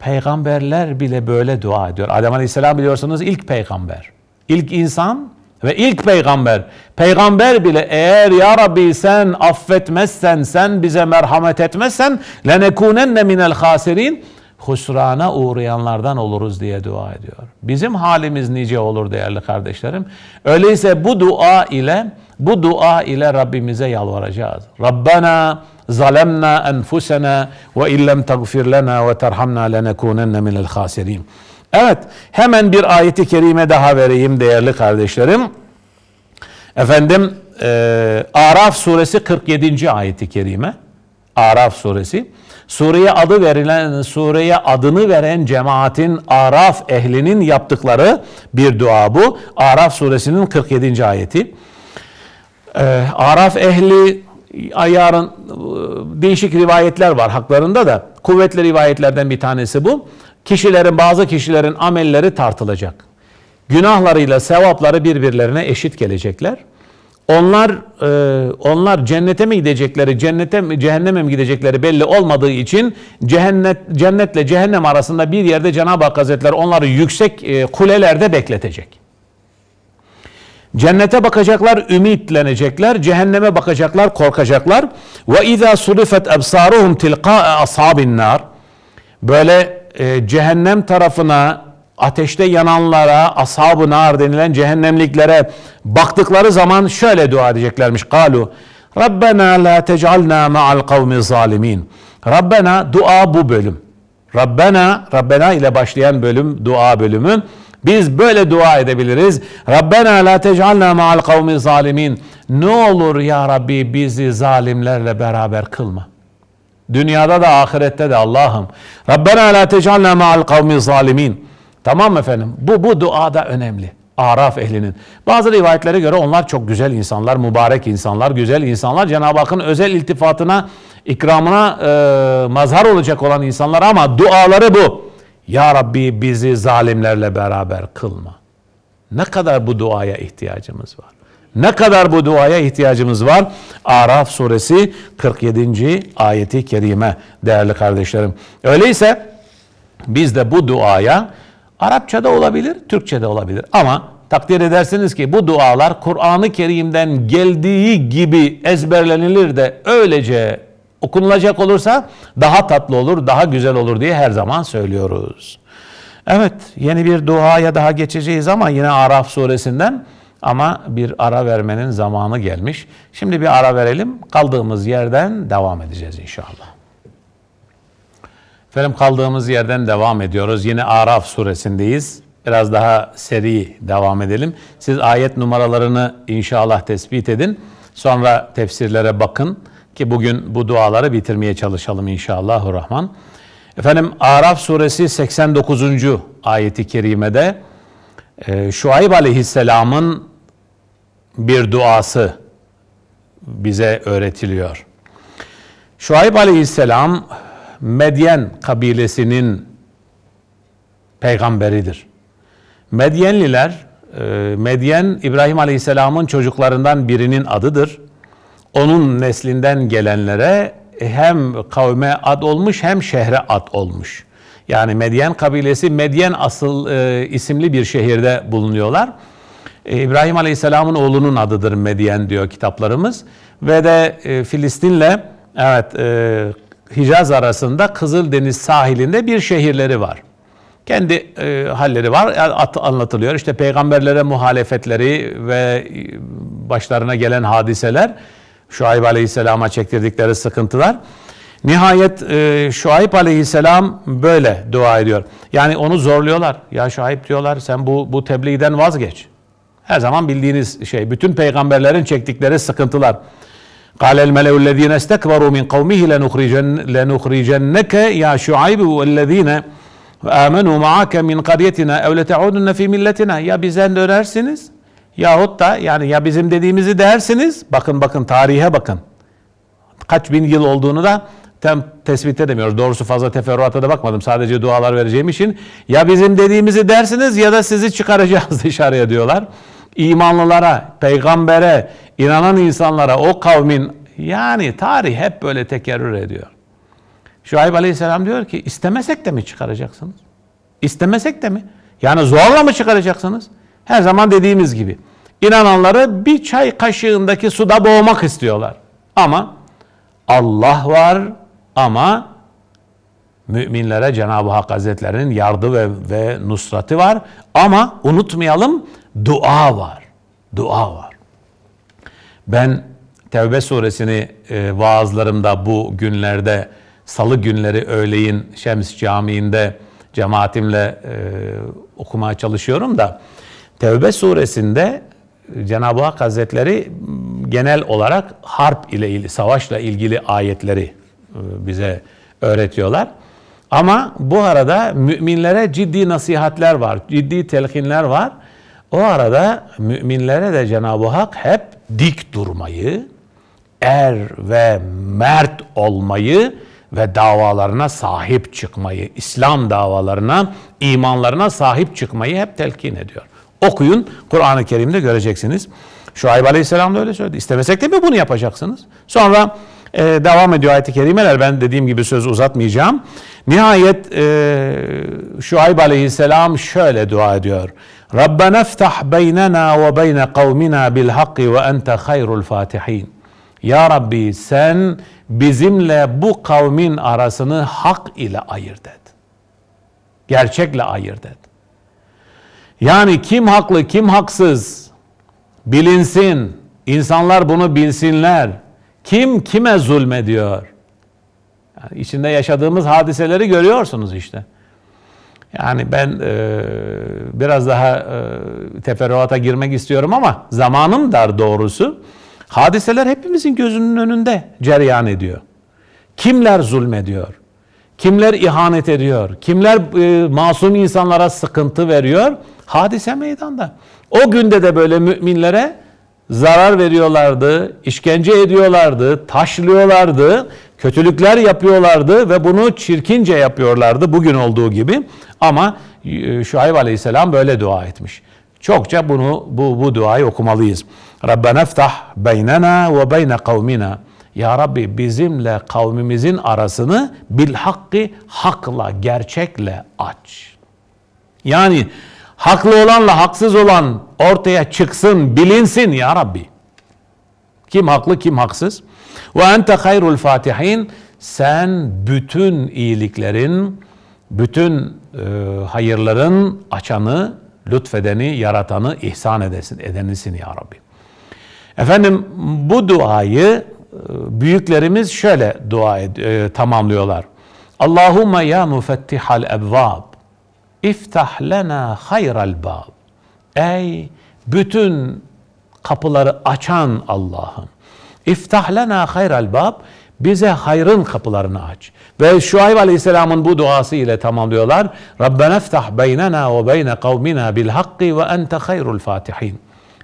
Peygamberler bile böyle dua ediyor. Adem Aleyhisselam biliyorsunuz ilk peygamber. İlk insan ve ilk peygamber. Peygamber bile eğer ya Rabbi sen affetmezsen, sen bize merhamet etmezsen lenekûnenne minel hasirin husrana uğrayanlardan oluruz diye dua ediyor. Bizim halimiz nice olur değerli kardeşlerim. Öyleyse bu dua ile bu dua ile Rabbimize yalvaracağız. Rabbana zalemna enfusena ve illem tagfir lana ve terhamna lenekunenne minel hasirin. Evet hemen bir ayeti kerime daha vereyim değerli kardeşlerim. Efendim e, Araf suresi 47. ayeti kerime. Araf suresi Suriye adı verilen Suriye adını veren cemaatin Araf ehlinin yaptıkları bir dua bu. Araf suresinin 47. ayeti. Ee, Araf ehli ayarın e, değişik rivayetler var haklarında da kuvvetli rivayetlerden bir tanesi bu. Kişilerin bazı kişilerin amelleri tartılacak. Günahlarıyla sevapları birbirlerine eşit gelecekler. Onlar e, onlar cennete mi gidecekleri, cennete mi, cehenneme mi gidecekleri belli olmadığı için cehennet, cennetle cehennem arasında bir yerde Cenab-ı Hak Hazretleri onları yüksek e, kulelerde bekletecek. Cennete bakacaklar, ümitlenecekler. Cehenneme bakacaklar, korkacaklar. Ve izâ surifet ebsâruhum tilkâe ashabin nar. Böyle e, cehennem tarafına ateşte yananlara, ashab-ı nar denilen cehennemliklere baktıkları zaman şöyle dua edeceklermiş. Kalu Rabbena la tec'alna ma'al kavmi zalimin. Rabbena dua bu bölüm. Rabbena, Rabbena ile başlayan bölüm dua bölümü. Biz böyle dua edebiliriz. Rabbena la tec'alna ma'al kavmi zalimin. Ne olur ya Rabbi bizi zalimlerle beraber kılma. Dünyada da ahirette de Allah'ım. Rabbena la tec'alna ma'al kavmi zalimin. Tamam efendim. Bu bu dua da önemli. Araf ehlinin. Bazı rivayetlere göre onlar çok güzel insanlar, mübarek insanlar, güzel insanlar. Cenab-ı Hakk'ın özel iltifatına, ikramına e, mazhar olacak olan insanlar ama duaları bu. Ya Rabbi bizi zalimlerle beraber kılma. Ne kadar bu duaya ihtiyacımız var? Ne kadar bu duaya ihtiyacımız var? Araf suresi 47. ayeti kerime değerli kardeşlerim. Öyleyse biz de bu duaya Arapçada olabilir, Türkçede olabilir. Ama takdir edersiniz ki bu dualar Kur'an-ı Kerim'den geldiği gibi ezberlenilir de öylece okunulacak olursa daha tatlı olur, daha güzel olur diye her zaman söylüyoruz. Evet, yeni bir duaya daha geçeceğiz ama yine Araf suresinden ama bir ara vermenin zamanı gelmiş. Şimdi bir ara verelim. Kaldığımız yerden devam edeceğiz inşallah. Efendim kaldığımız yerden devam ediyoruz. Yine Araf suresindeyiz. Biraz daha seri devam edelim. Siz ayet numaralarını inşallah tespit edin. Sonra tefsirlere bakın ki bugün bu duaları bitirmeye çalışalım inşallah rahman. Efendim Araf suresi 89. ayeti kerimede e, Şuayb aleyhisselamın bir duası bize öğretiliyor. Şuayb aleyhisselam Medyen kabilesinin peygamberidir. Medyenliler, e, Medyen İbrahim Aleyhisselam'ın çocuklarından birinin adıdır. Onun neslinden gelenlere hem kavme ad olmuş hem şehre ad olmuş. Yani Medyen kabilesi Medyen asıl e, isimli bir şehirde bulunuyorlar. E, İbrahim Aleyhisselam'ın oğlunun adıdır Medyen diyor kitaplarımız. Ve de Filistin'le evet Hicaz arasında Kızıldeniz sahilinde bir şehirleri var. Kendi e, halleri var at, anlatılıyor. İşte peygamberlere muhalefetleri ve e, başlarına gelen hadiseler, Şuayb Aleyhisselam'a çektirdikleri sıkıntılar. Nihayet e, Şuayb Aleyhisselam böyle dua ediyor. Yani onu zorluyorlar. Ya Şuayb diyorlar sen bu, bu tebliğden vazgeç. Her zaman bildiğiniz şey bütün peygamberlerin çektikleri sıkıntılar. قال الملأ الذين استكبروا من قومه لنخرجن لنخرجنك يا شعيب والذين amenu maake min karyetina evle teudunne fi milletina ya bize dönersiniz yahut da yani ya bizim dediğimizi dersiniz bakın bakın tarihe bakın kaç bin yıl olduğunu da tam tespit edemiyoruz. Doğrusu fazla teferruata da bakmadım. Sadece dualar vereceğim için ya bizim dediğimizi dersiniz ya da sizi çıkaracağız dışarıya diyorlar imanlılara, peygambere, inanan insanlara, o kavmin yani tarih hep böyle tekerrür ediyor. Şuayb Aleyhisselam diyor ki istemesek de mi çıkaracaksınız? İstemesek de mi? Yani zorla mı çıkaracaksınız? Her zaman dediğimiz gibi inananları bir çay kaşığındaki suda boğmak istiyorlar. Ama Allah var ama müminlere Cenab-ı Hak Hazretlerinin yardı ve, ve nusratı var. Ama unutmayalım dua var. Dua var. Ben Tevbe suresini e, vaazlarımda bu günlerde salı günleri öğleyin Şems Camii'nde cemaatimle e, okumaya çalışıyorum da Tevbe suresinde e, Cenab-ı Hak Hazretleri genel olarak harp ile ilgili, savaşla ilgili ayetleri e, bize öğretiyorlar. Ama bu arada müminlere ciddi nasihatler var, ciddi telkinler var. O arada müminlere de Cenab-ı Hak hep dik durmayı, er ve mert olmayı ve davalarına sahip çıkmayı, İslam davalarına, imanlarına sahip çıkmayı hep telkin ediyor. Okuyun, Kur'an-ı Kerim'de göreceksiniz. Şuayb Aleyhisselam da öyle söyledi. İstemesek de mi bunu yapacaksınız? Sonra e, devam ediyor ayet-i kerimeler. Ben dediğim gibi söz uzatmayacağım. Nihayet e, Şuayb aleyhisselam şöyle dua ediyor. Rabbena iftah beynena ve beyne kavmina bil hakki ve ente hayrul fatihin. Ya Rabbi sen bizimle bu kavmin arasını hak ile ayırt et. Gerçekle ayırt et. Yani kim haklı kim haksız bilinsin. İnsanlar bunu bilsinler. Kim kime zulmediyor? Yani içinde yaşadığımız hadiseleri görüyorsunuz işte. Yani ben e, biraz daha e, teferruata girmek istiyorum ama zamanım dar doğrusu. Hadiseler hepimizin gözünün önünde cereyan ediyor. Kimler zulmediyor? Kimler ihanet ediyor? Kimler e, masum insanlara sıkıntı veriyor? Hadise meydanda. O günde de böyle müminlere zarar veriyorlardı, işkence ediyorlardı, taşlıyorlardı kötülükler yapıyorlardı ve bunu çirkince yapıyorlardı bugün olduğu gibi. Ama e, Şuayb Aleyhisselam böyle dua etmiş. Çokça bunu bu, bu duayı okumalıyız. Rabbena ftah beynena ve beyne kavmina. Ya Rabbi bizimle kavmimizin arasını bil hakkı hakla, gerçekle aç. Yani haklı olanla haksız olan ortaya çıksın, bilinsin ya Rabbi. Kim haklı kim haksız? Ve ente hayrul fatihin. Sen bütün iyiliklerin, bütün e, hayırların açanı, lütfedeni, yaratanı, ihsan edesin, edenisin ya Rabbi. Efendim bu duayı e, büyüklerimiz şöyle dua ed- e, tamamlıyorlar. Allahumme ya mufettihal ebvab iftah lena hayral bab. Ey bütün kapıları açan Allah'ım. İftah lena hayral bab. Bize hayrın kapılarını aç. Ve Şuayb Aleyhisselam'ın bu duası ile tamamlıyorlar. Rabbena iftah beynena ve beyne kavmina bil hakki ve ente hayrul fatihin.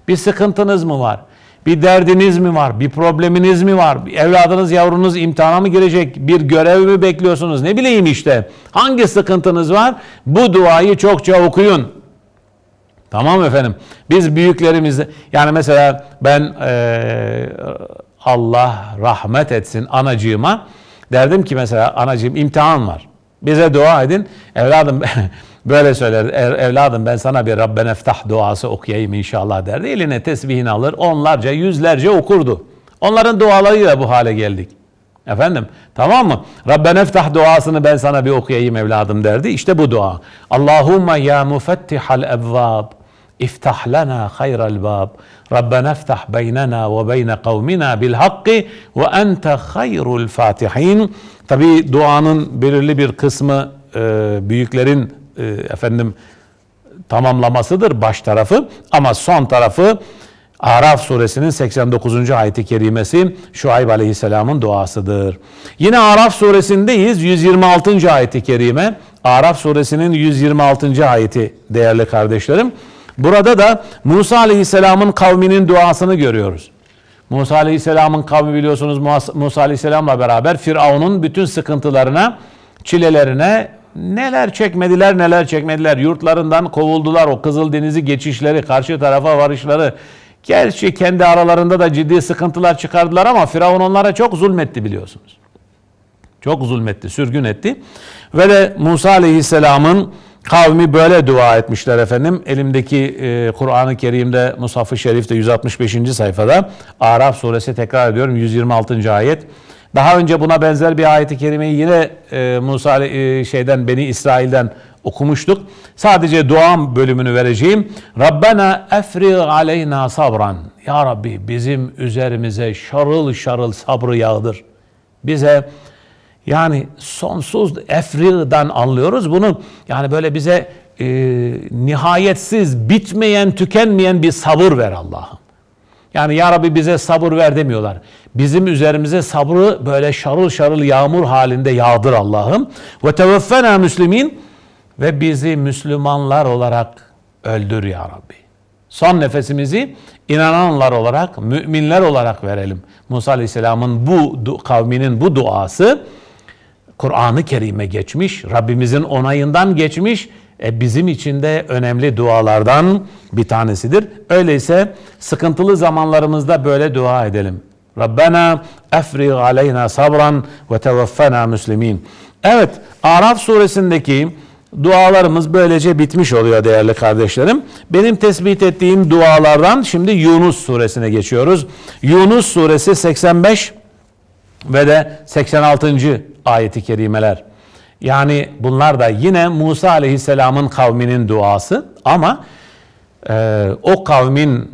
Bir sıkıntınız mı var? Bir derdiniz mi var? Bir probleminiz mi var? Evladınız, yavrunuz imtihana mı girecek? Bir görev mi bekliyorsunuz? Ne bileyim işte. Hangi sıkıntınız var? Bu duayı çokça okuyun. Tamam efendim. Biz büyüklerimizle yani mesela ben e, Allah rahmet etsin anacığıma derdim ki mesela anacığım imtihan var. Bize dua edin. Evladım böyle söyler. Evladım ben sana bir Rabben eftah duası okuyayım inşallah derdi. Eline tesbihini alır. Onlarca yüzlerce okurdu. Onların dualarıyla bu hale geldik. Efendim tamam mı? Rabben eftah duasını ben sana bir okuyayım evladım derdi. İşte bu dua. Allahumma ya mufettihal evvab. افتح لنا خير الباب ربنا افتح بيننا وبين قومنا بالحق hakkı خير الفاتحين. hayrul tabi duanın belirli bir kısmı e, büyüklerin e, efendim tamamlamasıdır baş tarafı ama son tarafı Araf suresinin 89. ayeti kerimesi Şuayb aleyhisselamın duasıdır. Yine Araf suresindeyiz 126. ayeti kerime. Araf suresinin 126. ayeti değerli kardeşlerim. Burada da Musa Aleyhisselam'ın kavminin duasını görüyoruz. Musa Aleyhisselam'ın kavmi biliyorsunuz Musa Aleyhisselam'la beraber Firavun'un bütün sıkıntılarına, çilelerine neler çekmediler neler çekmediler. Yurtlarından kovuldular o Kızıldeniz'i geçişleri, karşı tarafa varışları. Gerçi kendi aralarında da ciddi sıkıntılar çıkardılar ama Firavun onlara çok zulmetti biliyorsunuz. Çok zulmetti, sürgün etti. Ve de Musa Aleyhisselam'ın Kavmi böyle dua etmişler efendim. Elimdeki e, Kur'an-ı Kerim'de Musaf-ı Şerif'te 165. sayfada Araf suresi tekrar ediyorum 126. ayet. Daha önce buna benzer bir ayeti kerimeyi yine e, Musa e, şeyden Beni İsrail'den okumuştuk. Sadece duam bölümünü vereceğim. Rabbena efrig aleyna sabran. Ya Rabbi bizim üzerimize şarıl şarıl sabrı yağdır. Bize yani sonsuz efriden anlıyoruz. Bunu yani böyle bize e, nihayetsiz, bitmeyen, tükenmeyen bir sabır ver Allah'ım. Yani Ya Rabbi bize sabır ver demiyorlar. Bizim üzerimize sabrı böyle şarıl şarıl yağmur halinde yağdır Allah'ım. Ve teveffena müslimin ve bizi Müslümanlar olarak öldür Ya Rabbi. Son nefesimizi inananlar olarak, müminler olarak verelim. Musa Aleyhisselam'ın bu kavminin bu duası Kur'an-ı Kerim'e geçmiş, Rabbimizin onayından geçmiş, e, bizim için de önemli dualardan bir tanesidir. Öyleyse sıkıntılı zamanlarımızda böyle dua edelim. Rabbena efrig aleyna sabran ve tevaffena müslimin. Evet, Araf suresindeki dualarımız böylece bitmiş oluyor değerli kardeşlerim. Benim tespit ettiğim dualardan şimdi Yunus suresine geçiyoruz. Yunus suresi 85 ve de 86. ayeti kerimeler. Yani bunlar da yine Musa aleyhisselamın kavminin duası ama e, o kavmin,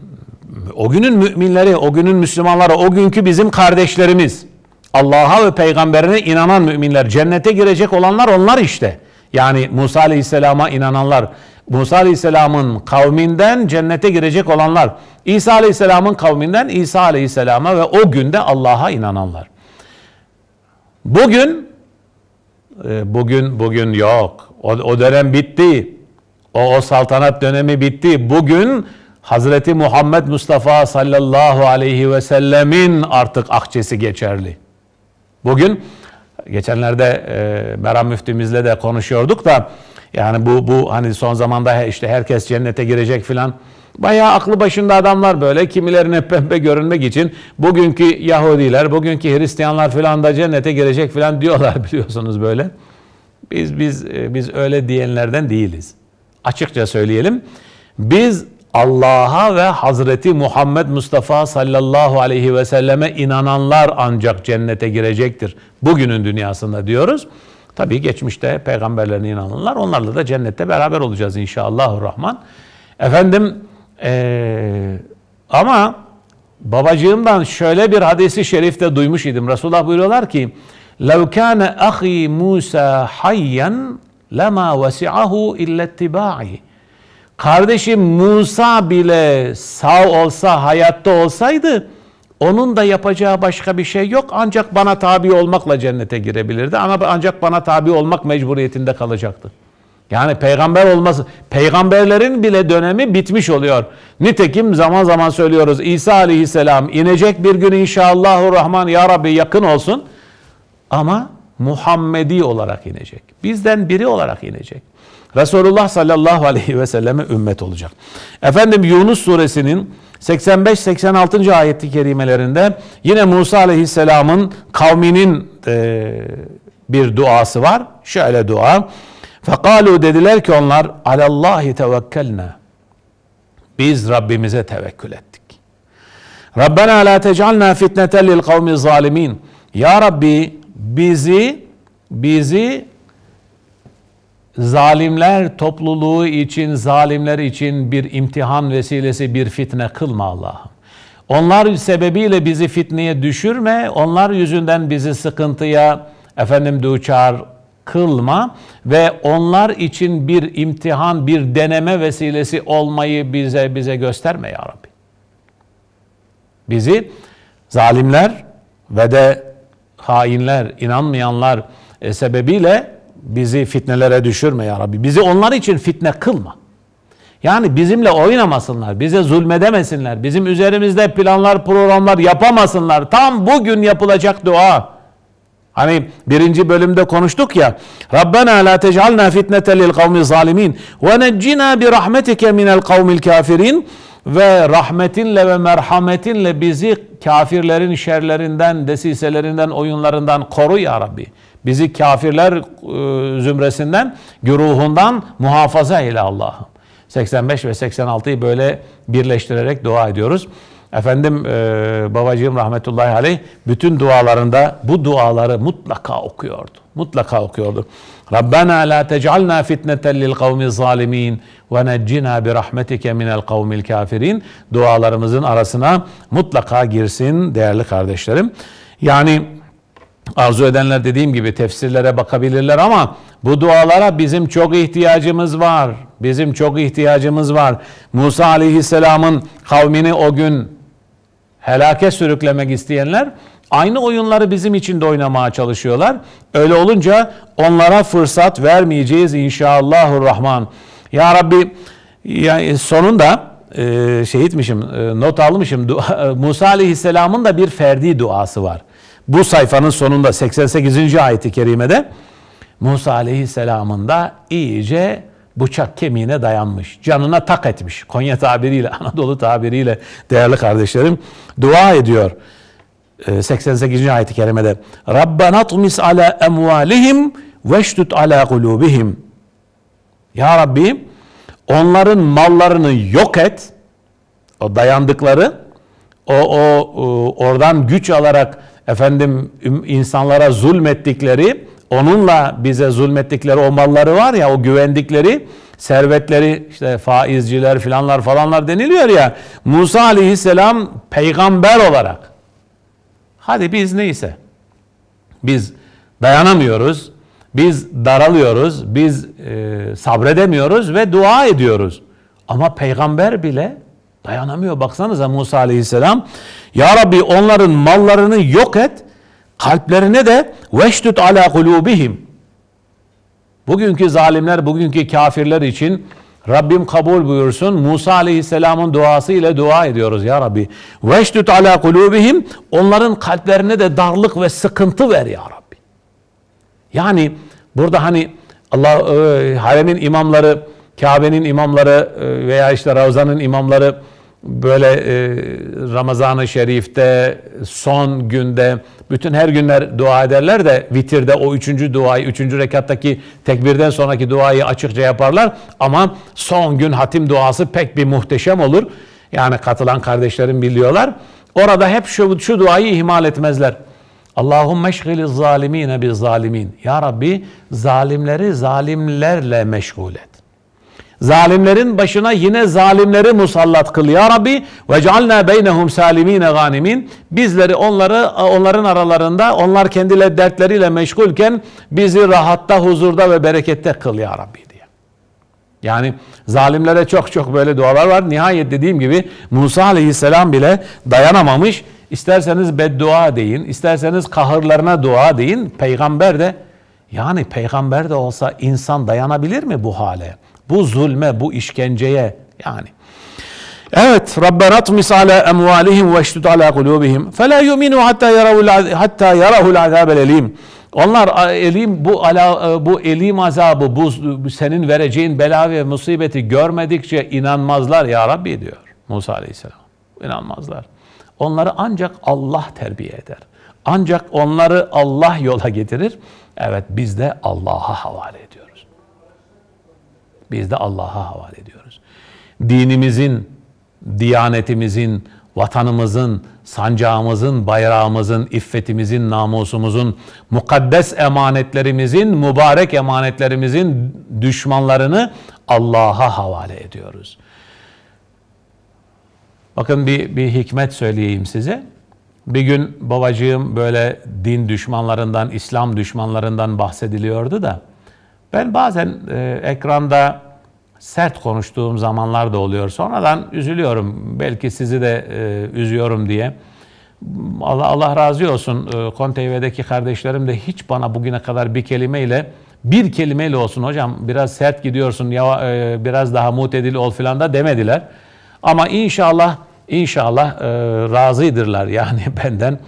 o günün müminleri, o günün Müslümanları, o günkü bizim kardeşlerimiz, Allah'a ve peygamberine inanan müminler, cennete girecek olanlar onlar işte. Yani Musa aleyhisselama inananlar, Musa aleyhisselamın kavminden cennete girecek olanlar, İsa aleyhisselamın kavminden İsa aleyhisselama ve o günde Allah'a inananlar. Bugün e, bugün bugün yok. O, o dönem bitti. O, o saltanat dönemi bitti. Bugün Hazreti Muhammed Mustafa sallallahu aleyhi ve sellemin artık akçesi geçerli. Bugün geçenlerde e, Meram müftümüzle de konuşuyorduk da yani bu bu hani son zamanda işte herkes cennete girecek filan Bayağı aklı başında adamlar böyle. Kimilerine pembe görünmek için bugünkü Yahudiler, bugünkü Hristiyanlar filan da cennete girecek filan diyorlar biliyorsunuz böyle. Biz biz e, biz öyle diyenlerden değiliz. Açıkça söyleyelim. Biz Allah'a ve Hazreti Muhammed Mustafa sallallahu aleyhi ve selleme inananlar ancak cennete girecektir. Bugünün dünyasında diyoruz. Tabii geçmişte peygamberlerine inananlar onlarla da cennette beraber olacağız inşallah rahman. Efendim ee, ama babacığımdan şöyle bir hadisi şerifte duymuş idim. Resulullah buyuruyorlar ki لَوْ كَانَ أَخِي مُوسَى حَيًّا لَمَا وَسِعَهُ اِلَّا اتِّبَاعِهِ Kardeşim Musa bile sağ olsa, hayatta olsaydı onun da yapacağı başka bir şey yok. Ancak bana tabi olmakla cennete girebilirdi ama ancak bana tabi olmak mecburiyetinde kalacaktı. Yani peygamber olması, peygamberlerin bile dönemi bitmiş oluyor. Nitekim zaman zaman söylüyoruz İsa aleyhisselam inecek bir gün inşallahü rahman ya Rabbi yakın olsun. Ama Muhammedi olarak inecek. Bizden biri olarak inecek. Resulullah sallallahu aleyhi ve selleme ümmet olacak. Efendim Yunus suresinin 85-86. ayet-i kerimelerinde yine Musa aleyhisselamın kavminin e, bir duası var. Şöyle dua. Fekalu dediler ki onlar alallahi tevekkelna. Biz Rabbimize tevekkül ettik. Rabbena la tecalna fitneten lil kavmi zalimin. Ya Rabbi bizi bizi zalimler topluluğu için, zalimler için bir imtihan vesilesi, bir fitne kılma Allah'ım. Onlar sebebiyle bizi fitneye düşürme, onlar yüzünden bizi sıkıntıya, efendim duçar kılma ve onlar için bir imtihan, bir deneme vesilesi olmayı bize bize gösterme ya Rabbi. Bizi zalimler ve de hainler, inanmayanlar e, sebebiyle bizi fitnelere düşürme ya Rabbi. Bizi onlar için fitne kılma. Yani bizimle oynamasınlar, bize zulmedemesinler, bizim üzerimizde planlar, programlar yapamasınlar. Tam bugün yapılacak dua. Hani birinci bölümde konuştuk ya. Rabbena la tec'alna fitneten lil kavmi zalimin ve neccina bi rahmetike minel kavmil kafirin ve rahmetinle ve merhametinle bizi kafirlerin şerlerinden, desiselerinden, oyunlarından koru ya Rabbi. Bizi kafirler e, zümresinden, güruhundan muhafaza eyle Allah'ım. 85 ve 86'yı böyle birleştirerek dua ediyoruz. Efendim e, babacığım rahmetullahi aleyh bütün dualarında bu duaları mutlaka okuyordu. Mutlaka okuyordu. Rabbena la tec'alna fitneten lil kavmi zalimin ve neccina bi rahmetike minel kavmil kafirin. Dualarımızın arasına mutlaka girsin değerli kardeşlerim. Yani arzu edenler dediğim gibi tefsirlere bakabilirler ama bu dualara bizim çok ihtiyacımız var. Bizim çok ihtiyacımız var. Musa aleyhisselamın kavmini o gün helake sürüklemek isteyenler aynı oyunları bizim için de oynamaya çalışıyorlar. Öyle olunca onlara fırsat vermeyeceğiz inşallahurrahman. Ya Rabbi ya sonunda e, şehitmişim, e, not almışım. Dua, e, Musa Aleyhisselam'ın da bir ferdi duası var. Bu sayfanın sonunda 88. ayeti kerimede Musa Aleyhisselam'ın da iyice bıçak kemiğine dayanmış. Canına tak etmiş. Konya tabiriyle, Anadolu tabiriyle değerli kardeşlerim dua ediyor. 88. Ee, ayet-i kerimede Rabbena tmis ala emvalihim veştut ala kulubihim Ya Rabbi onların mallarını yok et o dayandıkları o, o e, oradan güç alarak efendim insanlara zulmettikleri onunla bize zulmettikleri o malları var ya o güvendikleri servetleri işte faizciler filanlar falanlar deniliyor ya Musa aleyhisselam peygamber olarak hadi biz neyse biz dayanamıyoruz biz daralıyoruz biz e, sabredemiyoruz ve dua ediyoruz ama peygamber bile dayanamıyor baksanıza Musa aleyhisselam ya Rabbi onların mallarını yok et Kalplerine de veştut ala kulubihim. Bugünkü zalimler, bugünkü kafirler için Rabbim kabul buyursun. Musa Aleyhisselam'ın duası ile dua ediyoruz ya Rabbi. Veştut ala kulubihim. Onların kalplerine de darlık ve sıkıntı ver ya Rabbi. Yani burada hani Allah e, haremin imamları, Kabe'nin imamları e, veya işte Ravza'nın imamları böyle e, Ramazan-ı Şerif'te son günde bütün her günler dua ederler de vitirde o üçüncü duayı, üçüncü rekattaki tekbirden sonraki duayı açıkça yaparlar. Ama son gün hatim duası pek bir muhteşem olur. Yani katılan kardeşlerim biliyorlar. Orada hep şu, şu duayı ihmal etmezler. Allahümme eşgili zalimine bi zalimin. Ya Rabbi zalimleri zalimlerle meşgul et. Zalimlerin başına yine zalimleri musallat kıl ya Rabbi. Ve cealna beynehum salimine ganimin. Bizleri onları onların aralarında onlar kendileri dertleriyle meşgulken bizi rahatta, huzurda ve berekette kıl ya Rabbi diye. Yani zalimlere çok çok böyle dualar var. Nihayet dediğim gibi Musa aleyhisselam bile dayanamamış. İsterseniz beddua deyin, isterseniz kahırlarına dua deyin. Peygamber de yani peygamber de olsa insan dayanabilir mi bu hale? Bu zulme, bu işkenceye yani. Evet, Rabbena tmis ala emvalihim ve eşdud ala kulubihim. Fela yuminu hatta yaravul hatta yarahul azabel elim. Onlar elim bu ala, e, bu elim azabı, bu senin vereceğin bela ve musibeti görmedikçe inanmazlar ya Rabbi diyor Musa Aleyhisselam. İnanmazlar. Onları ancak Allah terbiye eder. Ancak onları Allah yola getirir. Evet biz de Allah'a havale ediyoruz. Biz de Allah'a havale ediyoruz. Dinimizin, diyanetimizin, vatanımızın, sancağımızın, bayrağımızın, iffetimizin, namusumuzun, mukaddes emanetlerimizin, mübarek emanetlerimizin düşmanlarını Allah'a havale ediyoruz. Bakın bir, bir hikmet söyleyeyim size. Bir gün babacığım böyle din düşmanlarından, İslam düşmanlarından bahsediliyordu da ben bazen e, ekranda sert konuştuğum zamanlar da oluyor. Sonradan üzülüyorum. Belki sizi de e, üzüyorum diye. Allah, Allah razı olsun e, KonTV'deki kardeşlerim de hiç bana bugüne kadar bir kelimeyle bir kelimeyle olsun hocam biraz sert gidiyorsun ya e, biraz daha mutedil ol filan da demediler. Ama inşallah inşallah e, razıdırlar yani benden.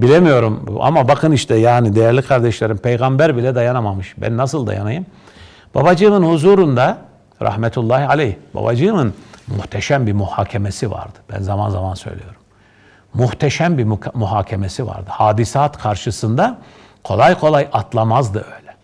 Bilemiyorum ama bakın işte yani değerli kardeşlerim peygamber bile dayanamamış. Ben nasıl dayanayım? Babacığımın huzurunda rahmetullahi aleyh babacığımın muhteşem bir muhakemesi vardı. Ben zaman zaman söylüyorum. Muhteşem bir muhakemesi vardı. Hadisat karşısında kolay kolay atlamazdı öyle.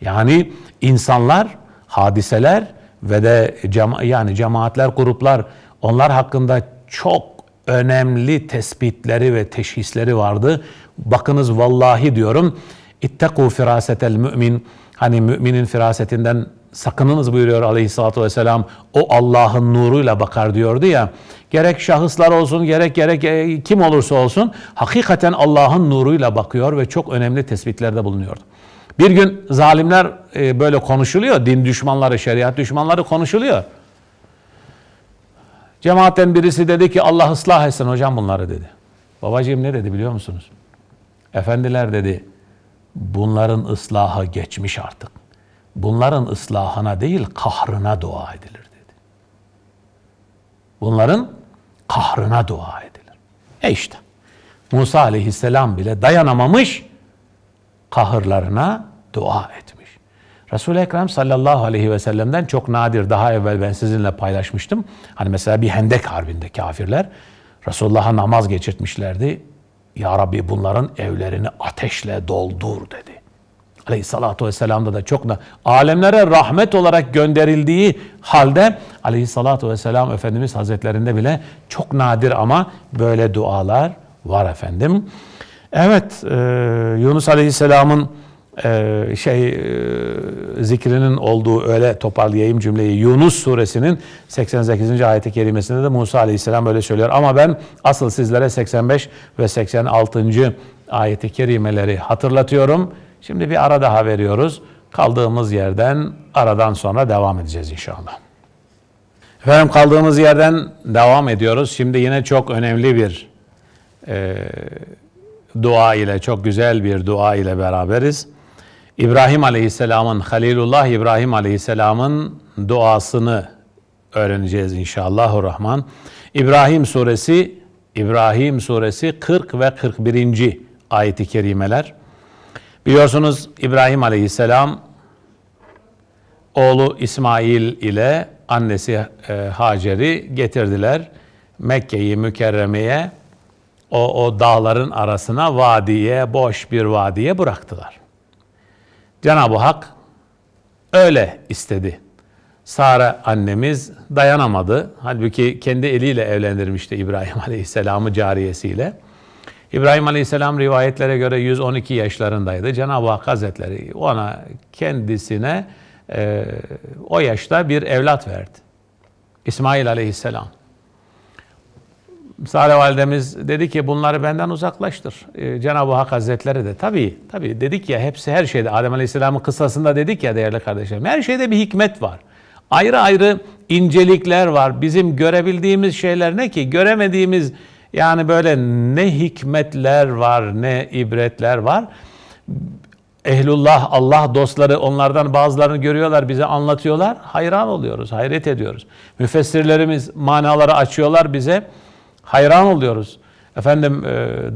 Yani insanlar, hadiseler ve de cema yani cemaatler, gruplar onlar hakkında çok önemli tespitleri ve teşhisleri vardı. Bakınız vallahi diyorum. İttekû firasetel mümin. Hani müminin firasetinden sakınınız buyuruyor aleyhissalatü vesselam. O Allah'ın nuruyla bakar diyordu ya. Gerek şahıslar olsun gerek gerek e, kim olursa olsun hakikaten Allah'ın nuruyla bakıyor ve çok önemli tespitlerde bulunuyordu. Bir gün zalimler e, böyle konuşuluyor. Din düşmanları, şeriat düşmanları konuşuluyor. Cemaatten birisi dedi ki Allah ıslah etsin hocam bunları dedi. Babacığım ne dedi biliyor musunuz? Efendiler dedi bunların ıslahı geçmiş artık. Bunların ıslahına değil kahrına dua edilir dedi. Bunların kahrına dua edilir. E işte Musa aleyhisselam bile dayanamamış kahırlarına dua etmiş. Resul-i Ekrem sallallahu aleyhi ve sellem'den çok nadir daha evvel ben sizinle paylaşmıştım. Hani mesela bir hendek harbinde kafirler Resulullah'a namaz geçirtmişlerdi. Ya Rabbi bunların evlerini ateşle doldur dedi. Aleyhissalatu vesselam'da da çok da alemlere rahmet olarak gönderildiği halde aleyhissalatu vesselam Efendimiz Hazretlerinde bile çok nadir ama böyle dualar var efendim. Evet e, Yunus Aleyhisselam'ın ee, şey e, zikrinin olduğu öyle toparlayayım cümleyi. Yunus suresinin 88. ayet-i kerimesinde de Musa aleyhisselam böyle söylüyor. Ama ben asıl sizlere 85 ve 86. ayet-i kerimeleri hatırlatıyorum. Şimdi bir ara daha veriyoruz. Kaldığımız yerden aradan sonra devam edeceğiz inşallah. Efendim kaldığımız yerden devam ediyoruz. Şimdi yine çok önemli bir e, dua ile, çok güzel bir dua ile beraberiz. İbrahim Aleyhisselam'ın, Halilullah İbrahim Aleyhisselam'ın duasını öğreneceğiz inşallah Rahman. İbrahim suresi İbrahim suresi 40 ve 41. ayeti kerimeler. Biliyorsunuz İbrahim Aleyhisselam oğlu İsmail ile annesi e, Hacer'i getirdiler. Mekke'yi mükerremeye o, o dağların arasına vadiye, boş bir vadiye bıraktılar. Cenab-ı Hak öyle istedi. Sara annemiz dayanamadı. Halbuki kendi eliyle evlendirmişti İbrahim Aleyhisselam'ı cariyesiyle. İbrahim Aleyhisselam rivayetlere göre 112 yaşlarındaydı. Cenab-ı Hak Hazretleri ona kendisine e, o yaşta bir evlat verdi. İsmail Aleyhisselam. Sare validemiz dedi ki bunları benden uzaklaştır. Ee, Cenab-ı Hak Hazretleri de tabii tabii dedik ya hepsi her şeyde Adem Aleyhisselam'ın kıssasında dedik ya değerli kardeşlerim her şeyde bir hikmet var. Ayrı ayrı incelikler var. Bizim görebildiğimiz şeyler ne ki göremediğimiz yani böyle ne hikmetler var ne ibretler var. Ehlullah, Allah dostları onlardan bazılarını görüyorlar, bize anlatıyorlar. Hayran oluyoruz, hayret ediyoruz. Müfessirlerimiz manaları açıyorlar bize. Hayran oluyoruz. Efendim e,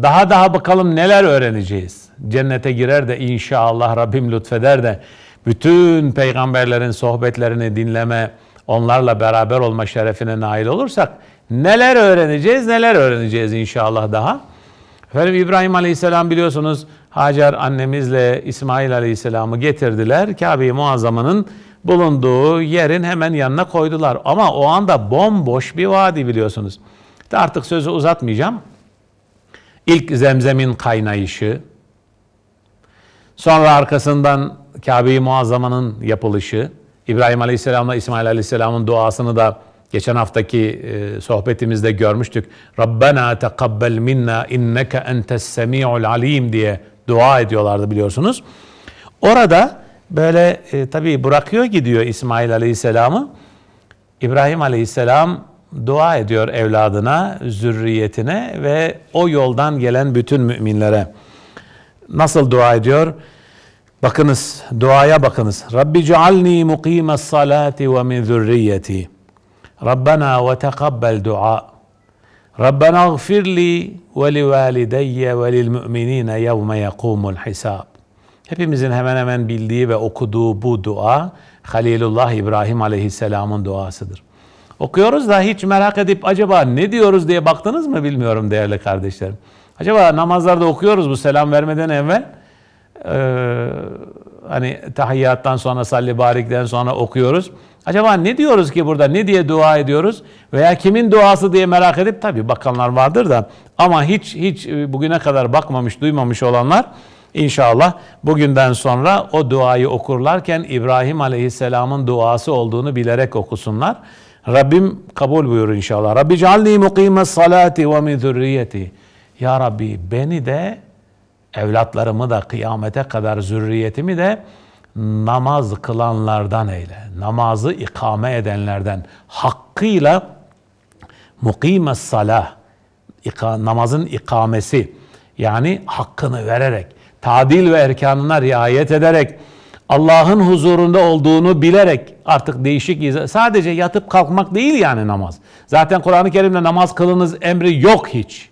daha daha bakalım neler öğreneceğiz. Cennete girer de inşallah Rabbim lütfeder de bütün peygamberlerin sohbetlerini dinleme, onlarla beraber olma şerefine nail olursak neler öğreneceğiz, neler öğreneceğiz inşallah daha. Efendim İbrahim Aleyhisselam biliyorsunuz Hacer annemizle İsmail Aleyhisselam'ı getirdiler. Kabe-i Muazzama'nın bulunduğu yerin hemen yanına koydular. Ama o anda bomboş bir vadi biliyorsunuz. De artık sözü uzatmayacağım. İlk zemzemin kaynayışı, sonra arkasından Kabe-i Muazzama'nın yapılışı, İbrahim Aleyhisselam'la İsmail Aleyhisselam'ın duasını da geçen haftaki e, sohbetimizde görmüştük. Rabbena tekabbel minna inneke entes semi'ul alim diye dua ediyorlardı biliyorsunuz. Orada böyle e, tabii bırakıyor gidiyor İsmail Aleyhisselam'ı. İbrahim Aleyhisselam dua ediyor evladına, zürriyetine ve o yoldan gelen bütün müminlere. Nasıl dua ediyor? Bakınız, duaya bakınız. Rabbi cealni mukimes salati ve min zürriyeti. Rabbena ve tekabbel dua. Rabbena gfirli ve li valideyye ve lil müminine yevme yekumul hisab. Hepimizin hemen hemen bildiği ve okuduğu bu dua Halilullah İbrahim Aleyhisselam'ın duasıdır. Okuyoruz da hiç merak edip acaba ne diyoruz diye baktınız mı bilmiyorum değerli kardeşlerim. Acaba namazlarda okuyoruz bu selam vermeden evvel. Ee, hani tahiyyattan sonra salli barikten sonra okuyoruz. Acaba ne diyoruz ki burada ne diye dua ediyoruz veya kimin duası diye merak edip tabi bakanlar vardır da ama hiç hiç e, bugüne kadar bakmamış duymamış olanlar inşallah bugünden sonra o duayı okurlarken İbrahim Aleyhisselam'ın duası olduğunu bilerek okusunlar. Rabbim kabul buyur inşallah. Rabbi cealni mukime salati ve min zürriyeti. Ya Rabbi beni de evlatlarımı da kıyamete kadar zürriyetimi de namaz kılanlardan eyle. Namazı ikame edenlerden hakkıyla mukime salah namazın ikamesi yani hakkını vererek, tadil ve erkanına riayet ederek Allah'ın huzurunda olduğunu bilerek artık değişik sadece yatıp kalkmak değil yani namaz. Zaten Kur'an-ı Kerim'de namaz kılınız emri yok hiç.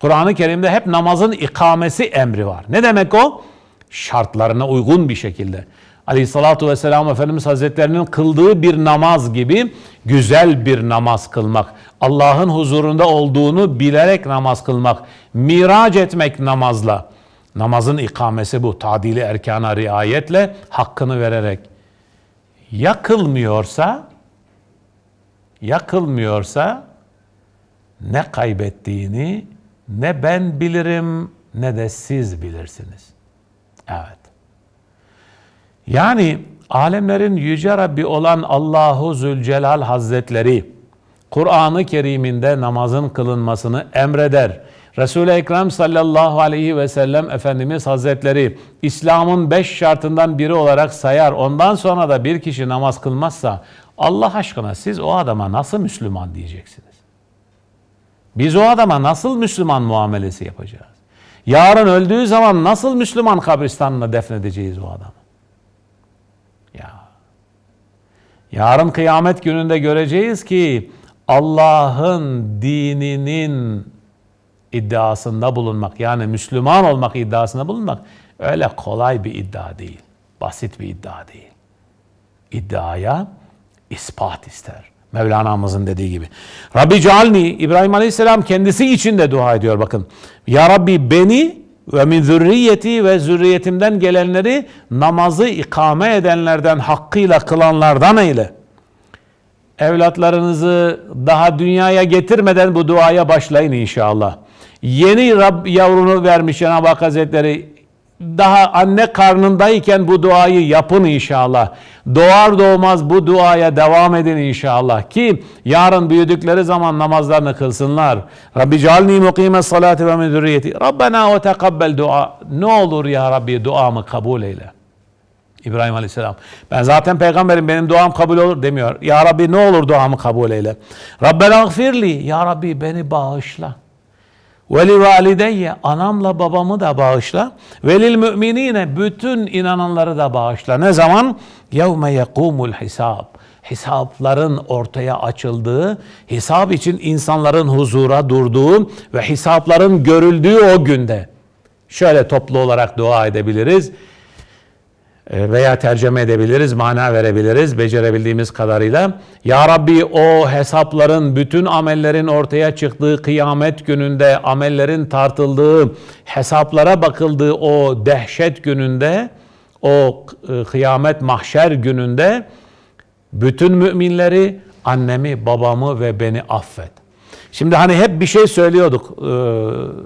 Kur'an-ı Kerim'de hep namazın ikamesi emri var. Ne demek o? Şartlarına uygun bir şekilde. Aleyhissalatu vesselam Efendimiz Hazretlerinin kıldığı bir namaz gibi güzel bir namaz kılmak. Allah'ın huzurunda olduğunu bilerek namaz kılmak. Mirac etmek namazla. Namazın ikamesi bu. Tadili erkana riayetle hakkını vererek. yakılmıyorsa, yakılmıyorsa ne kaybettiğini ne ben bilirim ne de siz bilirsiniz. Evet. Yani alemlerin yüce Rabbi olan Allahu Zülcelal Hazretleri Kur'an-ı Kerim'inde namazın kılınmasını emreder. Resul-i Ekrem sallallahu aleyhi ve sellem Efendimiz Hazretleri İslam'ın beş şartından biri olarak sayar. Ondan sonra da bir kişi namaz kılmazsa Allah aşkına siz o adama nasıl Müslüman diyeceksiniz? Biz o adama nasıl Müslüman muamelesi yapacağız? Yarın öldüğü zaman nasıl Müslüman kabristanına defnedeceğiz o adamı? Ya. Yarın kıyamet gününde göreceğiz ki Allah'ın dininin iddiasında bulunmak yani Müslüman olmak iddiasında bulunmak öyle kolay bir iddia değil. Basit bir iddia değil. İddiaya ispat ister. Mevlana'mızın dediği gibi. Rabbi cealni İbrahim Aleyhisselam kendisi için de dua ediyor bakın. Ya Rabbi beni ve min zürriyeti ve zürriyetimden gelenleri namazı ikame edenlerden hakkıyla kılanlardan eyle. Evlatlarınızı daha dünyaya getirmeden bu duaya başlayın inşallah. Yeni Rab yavrunu vermiş Cenab-ı Hak Hazretleri daha anne karnındayken bu duayı yapın inşallah. Doğar doğmaz bu duaya devam edin inşallah ki yarın büyüdükleri zaman namazlarını kılsınlar. Rabbi cealni mukime salati ve müdürriyeti. Rabbena ve tekabbel dua. Ne olur ya Rabbi duamı kabul eyle. İbrahim Aleyhisselam. Ben zaten peygamberim benim duam kabul olur demiyor. Ya Rabbi ne olur duamı kabul eyle. Rabbena gfirli. Ya Rabbi beni bağışla. Ve li valideyye anamla babamı da bağışla. Ve lil müminine bütün inananları da bağışla. Ne zaman? Yevme yekumul hisab. Hesapların ortaya açıldığı, hesap için insanların huzura durduğu ve hesapların görüldüğü o günde. Şöyle toplu olarak dua edebiliriz. Ee, veya tercüme edebiliriz, mana verebiliriz becerebildiğimiz kadarıyla. Ya Rabbi o hesapların, bütün amellerin ortaya çıktığı kıyamet gününde, amellerin tartıldığı, hesaplara bakıldığı o dehşet gününde, o e, kıyamet mahşer gününde bütün müminleri, annemi, babamı ve beni affet. Şimdi hani hep bir şey söylüyorduk e,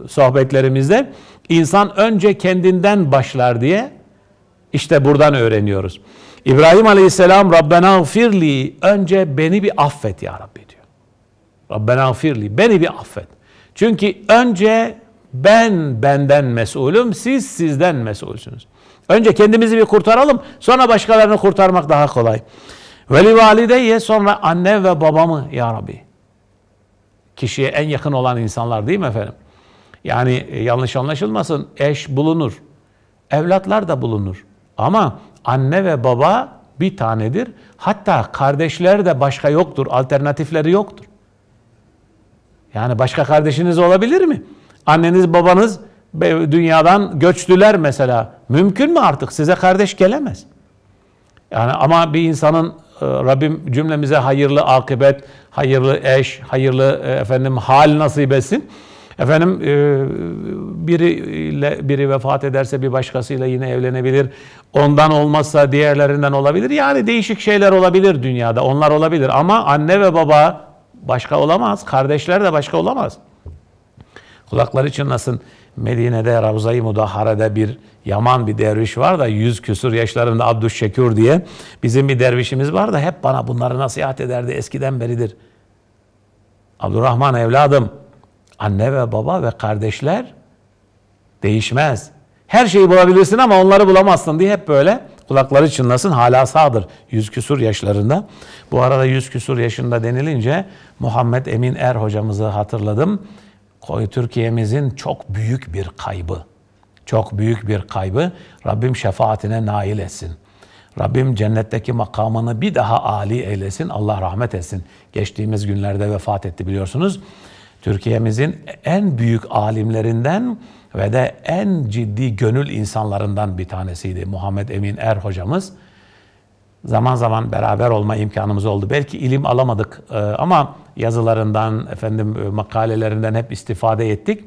sohbetlerimizde. İnsan önce kendinden başlar diye. İşte buradan öğreniyoruz. İbrahim Aleyhisselam Rabbena gfirli önce beni bir affet ya Rabbi diyor. Rabbena gfirli beni bir affet. Çünkü önce ben benden mesulüm, siz sizden mesulsünüz. Önce kendimizi bir kurtaralım, sonra başkalarını kurtarmak daha kolay. Ve li sonra anne ve babamı ya Rabbi. Kişiye en yakın olan insanlar değil mi efendim? Yani e, yanlış anlaşılmasın, eş bulunur. Evlatlar da bulunur. Ama anne ve baba bir tanedir. Hatta kardeşler de başka yoktur. Alternatifleri yoktur. Yani başka kardeşiniz olabilir mi? Anneniz babanız dünyadan göçtüler mesela. Mümkün mü artık? Size kardeş gelemez. Yani ama bir insanın e, Rabbim cümlemize hayırlı akıbet, hayırlı eş, hayırlı e, efendim hal nasip etsin. Efendim e, biriyle biri vefat ederse bir başkasıyla yine evlenebilir. Ondan olmazsa diğerlerinden olabilir. Yani değişik şeyler olabilir dünyada. Onlar olabilir ama anne ve baba başka olamaz. Kardeşler de başka olamaz. Kulakları çınlasın. Medine'de Ravza-i Mudahare'de bir yaman bir derviş var da yüz küsur yaşlarında Abdüşşekür diye bizim bir dervişimiz var da hep bana bunları nasihat ederdi eskiden beridir. Abdurrahman evladım anne ve baba ve kardeşler değişmez. Her şeyi bulabilirsin ama onları bulamazsın diye hep böyle kulakları çınlasın. Hala sağdır yüz küsur yaşlarında. Bu arada yüz küsur yaşında denilince Muhammed Emin Er hocamızı hatırladım. Koy Türkiye'mizin çok büyük bir kaybı. Çok büyük bir kaybı. Rabbim şefaatine nail etsin. Rabbim cennetteki makamını bir daha âli eylesin. Allah rahmet etsin. Geçtiğimiz günlerde vefat etti biliyorsunuz. Türkiye'mizin en büyük alimlerinden ve de en ciddi gönül insanlarından bir tanesiydi Muhammed Emin Er hocamız. Zaman zaman beraber olma imkanımız oldu. Belki ilim alamadık e, ama yazılarından, efendim e, makalelerinden hep istifade ettik.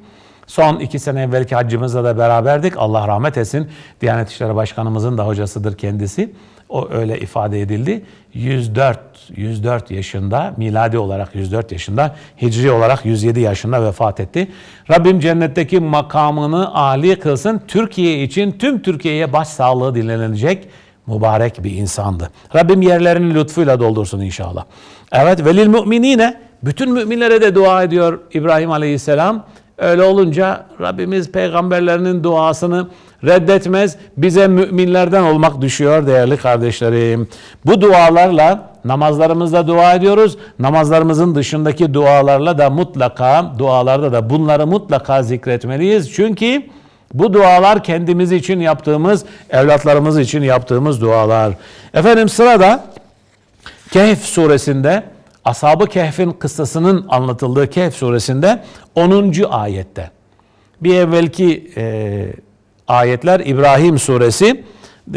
Son iki sene evvelki hacımızla da beraberdik. Allah rahmet etsin. Diyanet İşleri Başkanımızın da hocasıdır kendisi. O öyle ifade edildi. 104, 104 yaşında, miladi olarak 104 yaşında, hicri olarak 107 yaşında vefat etti. Rabbim cennetteki makamını âli kılsın. Türkiye için tüm Türkiye'ye baş sağlığı dilenecek mübarek bir insandı. Rabbim yerlerini lütfuyla doldursun inşallah. Evet velil müminine bütün müminlere de dua ediyor İbrahim Aleyhisselam. Öyle olunca Rabbimiz peygamberlerinin duasını reddetmez. Bize müminlerden olmak düşüyor değerli kardeşlerim. Bu dualarla namazlarımızda dua ediyoruz. Namazlarımızın dışındaki dualarla da mutlaka dualarda da bunları mutlaka zikretmeliyiz. Çünkü bu dualar kendimiz için yaptığımız, evlatlarımız için yaptığımız dualar. Efendim sırada Kehf suresinde Ashab-ı Kehf'in kıssasının anlatıldığı Kehf suresinde 10. ayette bir evvelki e, ayetler İbrahim suresi 40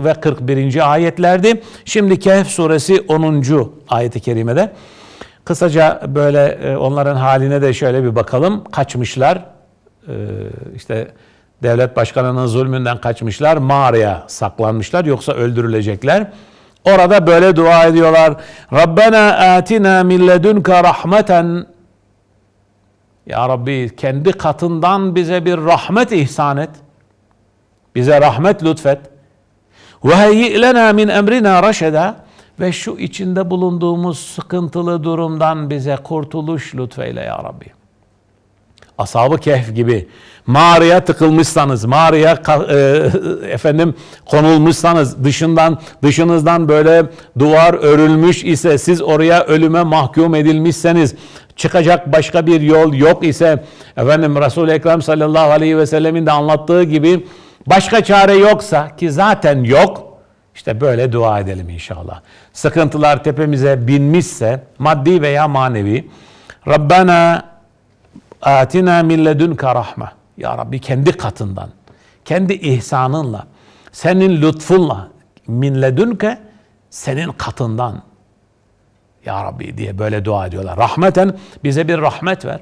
e, ve 41. ayetlerdi. Şimdi Kehf suresi 10. ayeti kerimede. Kısaca böyle e, onların haline de şöyle bir bakalım. Kaçmışlar. E, işte devlet başkanının zulmünden kaçmışlar. Mağaraya saklanmışlar yoksa öldürülecekler. Orada böyle dua ediyorlar. Rabbena atina min ledunka rahmeten. Ya Rabbi kendi katından bize bir rahmet ihsan et.'' Bize rahmet lütfet. Ve heyyi'lena min emrina raşeda. Ve şu içinde bulunduğumuz sıkıntılı durumdan bize kurtuluş lütfeyle ya Rabbi. ashab Kehf gibi mağaraya tıkılmışsanız, mağaraya e, efendim konulmuşsanız, dışından dışınızdan böyle duvar örülmüş ise siz oraya ölüme mahkum edilmişseniz, çıkacak başka bir yol yok ise efendim Resul-i Ekrem sallallahu aleyhi ve sellemin de anlattığı gibi Başka çare yoksa ki zaten yok. işte böyle dua edelim inşallah. Sıkıntılar tepemize binmişse maddi veya manevi. Rabbana atina min ledunka rahme. Ya Rabbi kendi katından, kendi ihsanınla, senin lütfunla min ledunke senin katından ya Rabbi diye böyle dua ediyorlar. Rahmeten bize bir rahmet ver.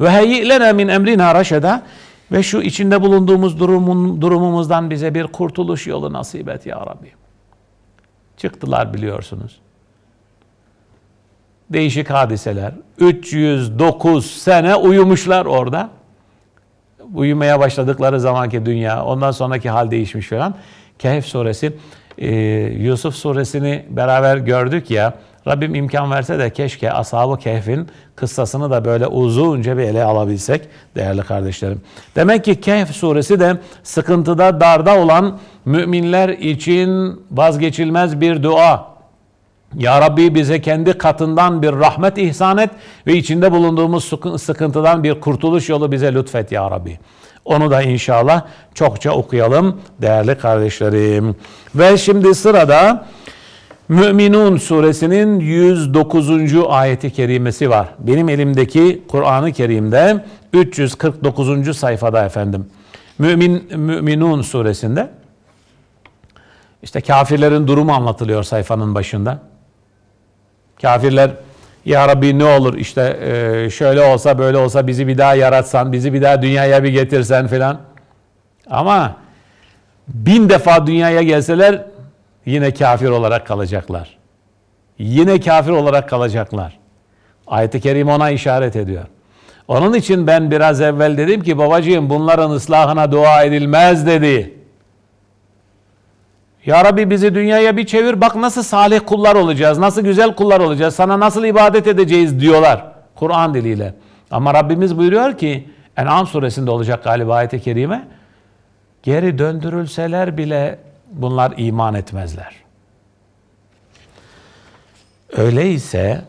Ve heyyi'lena min emrina raşeda ve şu içinde bulunduğumuz durumun, durumumuzdan bize bir kurtuluş yolu nasip et ya Rabbi. Çıktılar biliyorsunuz. Değişik hadiseler. 309 sene uyumuşlar orada. Uyumaya başladıkları zamanki dünya, ondan sonraki hal değişmiş falan. Kehf suresi, e, Yusuf suresini beraber gördük ya Rabbim imkan verse de keşke Ashab-ı Kehf'in kıssasını da böyle uzunca bir ele alabilsek değerli kardeşlerim. Demek ki Kehf suresi de sıkıntıda, darda olan müminler için vazgeçilmez bir dua. Ya Rabbi bize kendi katından bir rahmet ihsan et ve içinde bulunduğumuz sıkıntıdan bir kurtuluş yolu bize lütfet Ya Rabbi. Onu da inşallah çokça okuyalım değerli kardeşlerim. Ve şimdi sırada Müminun suresinin 109. ayeti kerimesi var. Benim elimdeki Kur'an-ı Kerim'de 349. sayfada efendim. Mümin Müminun suresinde işte kafirlerin durumu anlatılıyor sayfanın başında. Kafirler ya Rabbi ne olur işte e, şöyle olsa böyle olsa bizi bir daha yaratsan, bizi bir daha dünyaya bir getirsen filan. Ama bin defa dünyaya gelseler Yine kafir olarak kalacaklar. Yine kafir olarak kalacaklar. Ayet-i Kerim ona işaret ediyor. Onun için ben biraz evvel dedim ki babacığım bunların ıslahına dua edilmez dedi. Ya Rabbi bizi dünyaya bir çevir bak nasıl salih kullar olacağız, nasıl güzel kullar olacağız, sana nasıl ibadet edeceğiz diyorlar Kur'an diliyle. Ama Rabbimiz buyuruyor ki En'am suresinde olacak galiba ayet-i kerime. Geri döndürülseler bile bunlar iman etmezler. Öyleyse,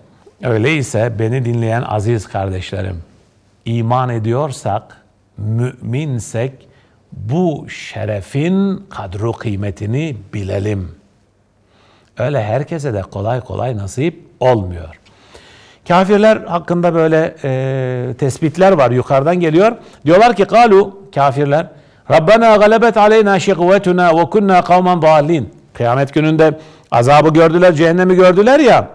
öyleyse beni dinleyen aziz kardeşlerim, iman ediyorsak, müminsek bu şerefin kadro kıymetini bilelim. Öyle herkese de kolay kolay nasip olmuyor. Kafirler hakkında böyle e, tespitler var yukarıdan geliyor. Diyorlar ki kalu kafirler Rabbena galebet aleyna şikvetuna ve kunna kavman dallin. Kıyamet gününde azabı gördüler, cehennemi gördüler ya.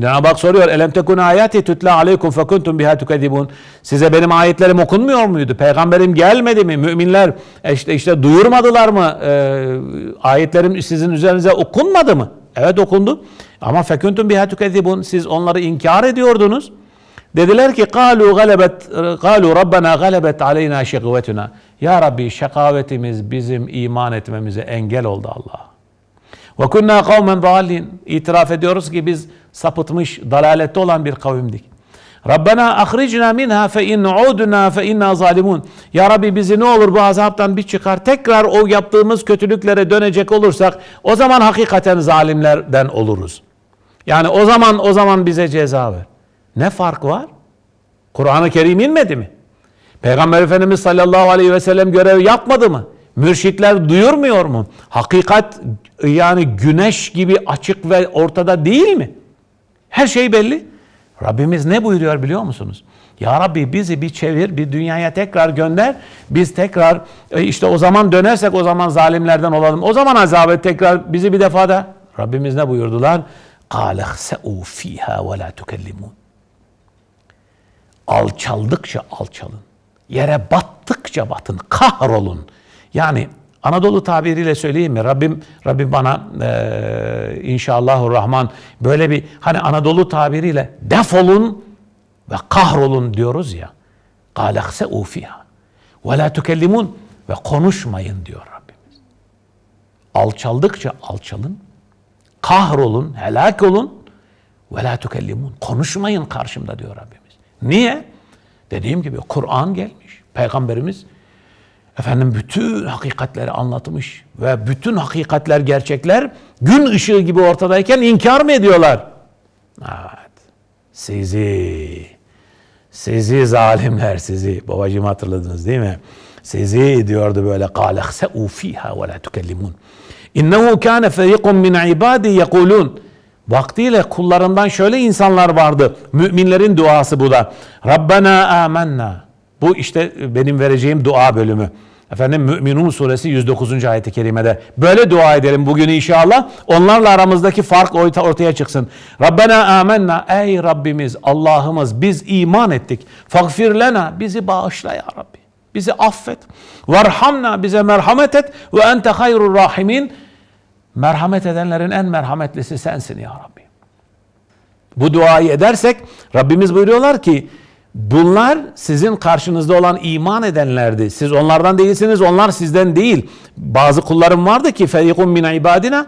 Cenab-ı Hak soruyor. Elem tekun ayati tutla aleykum fekuntum biha tukedibun. Size benim ayetlerim okunmuyor muydu? Peygamberim gelmedi mi? Müminler işte, işte duyurmadılar mı? E, ayetlerim sizin üzerinize okunmadı mı? Evet okundu. Ama fekuntum biha tukedibun. Siz onları inkar ediyordunuz. Dediler ki kalu galebet kalu rabbena galebet aleyna şekavetuna. Ya Rabbi şekavetimiz bizim iman etmemize engel oldu Allah. Ve kunna kavmen dallin. İtiraf ediyoruz ki biz sapıtmış, dalalette olan bir kavimdik. Rabbena ahricna minha fe in udna fe inna zalimun. Ya Rabbi bizi ne olur bu azaptan bir çıkar. Tekrar o yaptığımız kötülüklere dönecek olursak o zaman hakikaten zalimlerden oluruz. Yani o zaman o zaman bize ceza ver. Ne fark var? Kur'an-ı Kerim inmedi mi? Peygamber Efendimiz sallallahu aleyhi ve sellem görev yapmadı mı? Mürşitler duyurmuyor mu? Hakikat yani güneş gibi açık ve ortada değil mi? Her şey belli. Rabbimiz ne buyuruyor biliyor musunuz? Ya Rabbi bizi bir çevir, bir dünyaya tekrar gönder. Biz tekrar e, işte o zaman dönersek o zaman zalimlerden olalım. O zaman azabet tekrar bizi bir defa da Rabbimiz ne buyurdular? قَالَ اَخْسَعُوا ف۪يهَا وَلَا تُكَلِّمُونَ Alçaldıkça alçalın. Yere battıkça batın. Kahrolun. Yani Anadolu tabiriyle söyleyeyim mi? Rabbim Rabbim bana e, inşallahü rahman böyle bir hani Anadolu tabiriyle defolun ve kahrolun diyoruz ya. Galakse ufiha. Ve la tükellimun ve konuşmayın diyor Rabbimiz. Alçaldıkça alçalın. Kahrolun, helak olun. Ve la tükellimun. Konuşmayın karşımda diyor Rabbim. Niye? Dediğim gibi Kur'an gelmiş. Peygamberimiz efendim bütün hakikatleri anlatmış ve bütün hakikatler gerçekler gün ışığı gibi ortadayken inkar mı ediyorlar? Evet. Sizi sizi zalimler sizi babacığım hatırladınız değil mi? Sizi diyordu böyle قَالَ اَخْسَعُوا ve وَلَا تُكَلِّمُونَ اِنَّهُ كَانَ فَرِيقٌ مِّنْ عِبَادِ يَقُولُونَ Vaktiyle kullarından şöyle insanlar vardı. Müminlerin duası bu da. Rabbena amenna. Bu işte benim vereceğim dua bölümü. Efendim Müminun suresi 109. ayeti kerimede. Böyle dua edelim bugün inşallah. Onlarla aramızdaki fark ortaya çıksın. Rabbena amenna. Ey Rabbimiz Allah'ımız biz iman ettik. Fakfir Bizi bağışla ya Rabbi. Bizi affet. Varhamna bize merhamet et. Ve ente hayrul rahimin. Merhamet edenlerin en merhametlisi sensin ya Rabbi. Bu duayı edersek Rabbimiz buyuruyorlar ki bunlar sizin karşınızda olan iman edenlerdi. Siz onlardan değilsiniz, onlar sizden değil. Bazı kullarım vardı ki ferikun min ibadina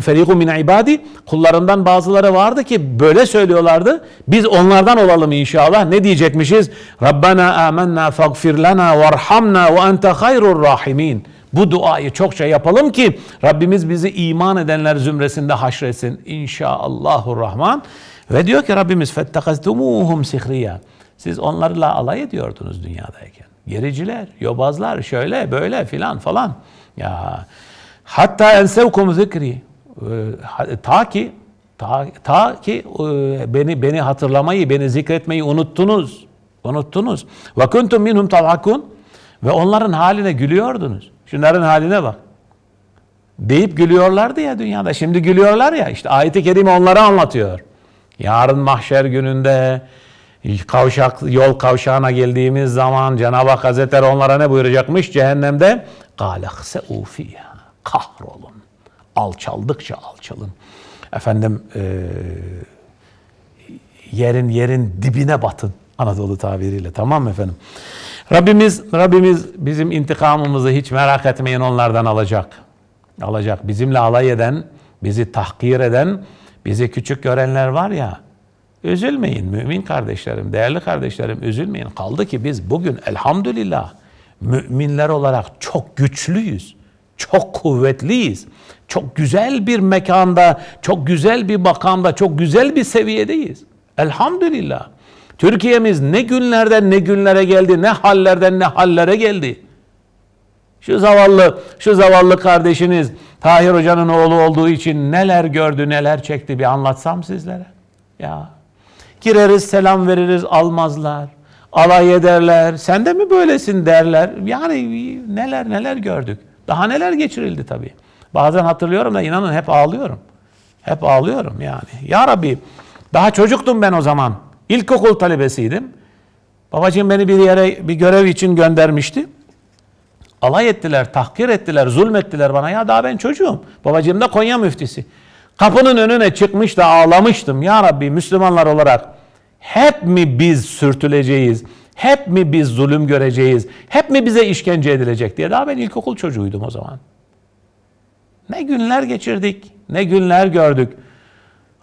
ferikun min ibadi kullarından bazıları vardı ki böyle söylüyorlardı. Biz onlardan olalım inşallah. Ne diyecekmişiz? Rabbena amennâ fagfir lana varhamna ve ente hayrur rahimin. Bu duayı çokça yapalım ki Rabbimiz bizi iman edenler zümresinde haşresin. İnşaallahu Rahman. Ve diyor ki Rabbimiz fettekaztumuhum Sihriye Siz onlarla alay ediyordunuz dünyadayken. Gericiler, yobazlar, şöyle böyle filan falan. Ya hatta ensevkum zikri. Ee, ta ki ta, ta ki e, beni beni hatırlamayı, beni zikretmeyi unuttunuz. Unuttunuz. Ve kuntum minhum tadhakun ve onların haline gülüyordunuz. Şunların haline bak. Deyip gülüyorlardı ya dünyada. Şimdi gülüyorlar ya. İşte ayeti kerime onları anlatıyor. Yarın mahşer gününde kavşak, yol kavşağına geldiğimiz zaman Cenab-ı Hak Hazretleri onlara ne buyuracakmış? Cehennemde galakse ufiya kahrolun. Alçaldıkça alçalın. Efendim e, yerin yerin dibine batın. Anadolu tabiriyle tamam mı efendim? Rabbimiz Rabbimiz bizim intikamımızı hiç merak etmeyin onlardan alacak. Alacak. Bizimle alay eden, bizi tahkir eden, bizi küçük görenler var ya. Üzülmeyin mümin kardeşlerim, değerli kardeşlerim üzülmeyin. Kaldı ki biz bugün elhamdülillah müminler olarak çok güçlüyüz. Çok kuvvetliyiz. Çok güzel bir mekanda, çok güzel bir makamda, çok güzel bir seviyedeyiz. Elhamdülillah. Türkiye'miz ne günlerden ne günlere geldi, ne hallerden ne hallere geldi. Şu zavallı, şu zavallı kardeşiniz Tahir Hoca'nın oğlu olduğu için neler gördü, neler çekti bir anlatsam sizlere. Ya gireriz, selam veririz, almazlar. Alay ederler, sen de mi böylesin derler. Yani neler neler gördük. Daha neler geçirildi tabii. Bazen hatırlıyorum da inanın hep ağlıyorum. Hep ağlıyorum yani. Ya Rabbi daha çocuktum ben o zaman. İlkokul talebesiydim. Babacığım beni bir yere bir görev için göndermişti. Alay ettiler, tahkir ettiler, zulmettiler bana. Ya daha ben çocuğum. Babacığım da Konya müftisi. Kapının önüne çıkmış da ağlamıştım. Ya Rabbi Müslümanlar olarak hep mi biz sürtüleceğiz? Hep mi biz zulüm göreceğiz? Hep mi bize işkence edilecek diye. Daha ben ilkokul çocuğuydum o zaman. Ne günler geçirdik, ne günler gördük.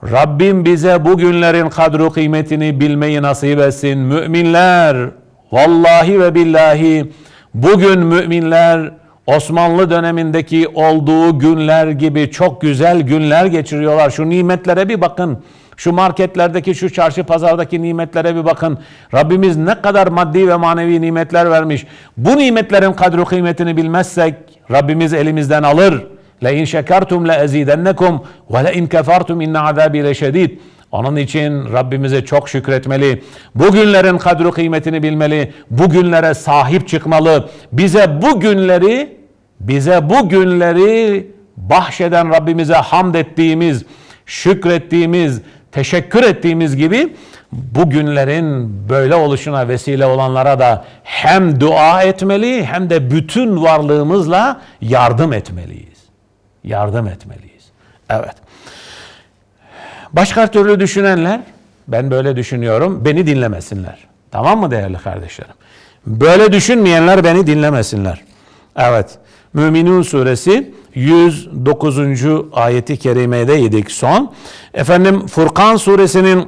Rabbim bize bugünlerin kadru kıymetini bilmeyi nasip etsin. Müminler vallahi ve billahi bugün müminler Osmanlı dönemindeki olduğu günler gibi çok güzel günler geçiriyorlar. Şu nimetlere bir bakın. Şu marketlerdeki, şu çarşı pazardaki nimetlere bir bakın. Rabbimiz ne kadar maddi ve manevi nimetler vermiş. Bu nimetlerin kadru kıymetini bilmezsek Rabbimiz elimizden alır. Lein şekertum le ezidennekum ve lein kefertum inne azabi leşedid. Onun için Rabbimize çok şükretmeli. Bugünlerin kadru kıymetini bilmeli. Bugünlere sahip çıkmalı. Bize bu günleri, bize bu günleri bahşeden Rabbimize hamd ettiğimiz, şükrettiğimiz, teşekkür ettiğimiz gibi bu günlerin böyle oluşuna vesile olanlara da hem dua etmeli hem de bütün varlığımızla yardım etmeliyiz yardım etmeliyiz. Evet. Başka türlü düşünenler, ben böyle düşünüyorum, beni dinlemesinler. Tamam mı değerli kardeşlerim? Böyle düşünmeyenler beni dinlemesinler. Evet. Müminun suresi 109. ayeti kerimedeydik son. Efendim Furkan suresinin